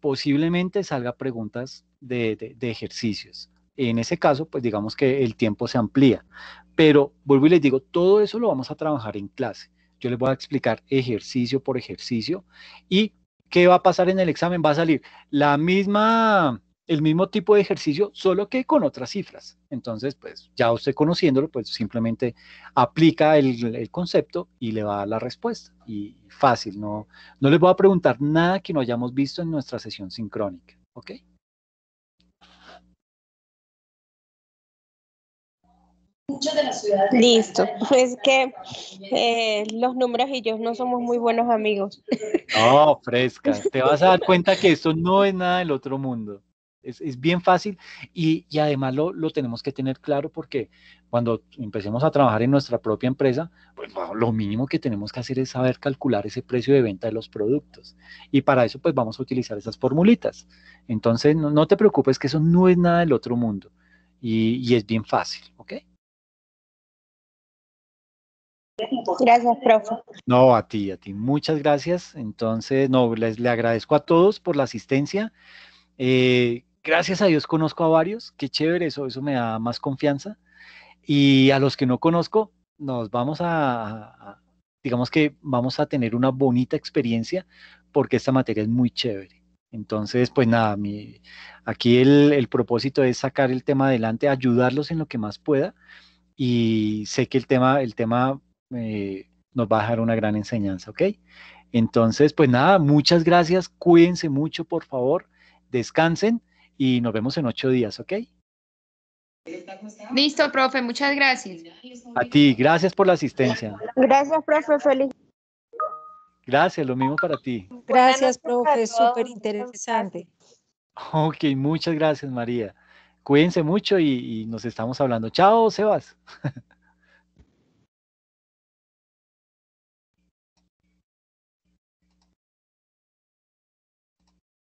posiblemente salga preguntas de, de ejercicios. En ese caso, pues digamos que el tiempo se amplía. Pero vuelvo y les digo, todo eso lo vamos a trabajar en clase. Yo les voy a explicar ejercicio por ejercicio y ¿Qué va a pasar en el examen? Va a salir la misma, el mismo tipo de ejercicio, solo que con otras cifras. Entonces, pues ya usted conociéndolo, pues simplemente aplica el, concepto y le va a dar la respuesta. Y fácil, no, no les voy a preguntar nada que no hayamos visto en nuestra sesión sincrónica. ¿Ok? De Listo, pues que eh, los números y yo no somos muy buenos amigos. Oh, fresca. Te vas a dar cuenta que esto no es nada del otro mundo. Es, bien fácil y, además lo, tenemos que tener claro porque cuando empecemos a trabajar en nuestra propia empresa, pues lo mínimo que tenemos que hacer es saber calcular ese precio de venta de los productos. Y para eso pues vamos a utilizar esas formulitas. Entonces no, te preocupes que eso no es nada del otro mundo y, y es bien fácil, ¿ok? Gracias, profe. No, a ti, a ti. Muchas gracias. Entonces, no, les, le agradezco a todos por la asistencia. Eh, gracias a Dios conozco a varios. Qué chévere, eso, eso me da más confianza. Y a los que no conozco, nos vamos a, digamos que vamos a tener una bonita experiencia porque esta materia es muy chévere. Entonces, pues nada, aquí el, el, propósito es sacar el tema adelante, ayudarlos en lo que más pueda. Y sé que el tema, el tema eh, nos va a dejar una gran enseñanza, ¿ok? Entonces, pues nada, muchas gracias, cuídense mucho, por favor, descansen y nos vemos en ocho días, ¿ok? Listo, profe, muchas gracias. A ti, gracias por la asistencia. Gracias, profe, feliz. Gracias, lo mismo para ti. Gracias, profe, súper interesante. Ok, muchas gracias, María. Cuídense mucho y nos estamos hablando. Chao, Sebas.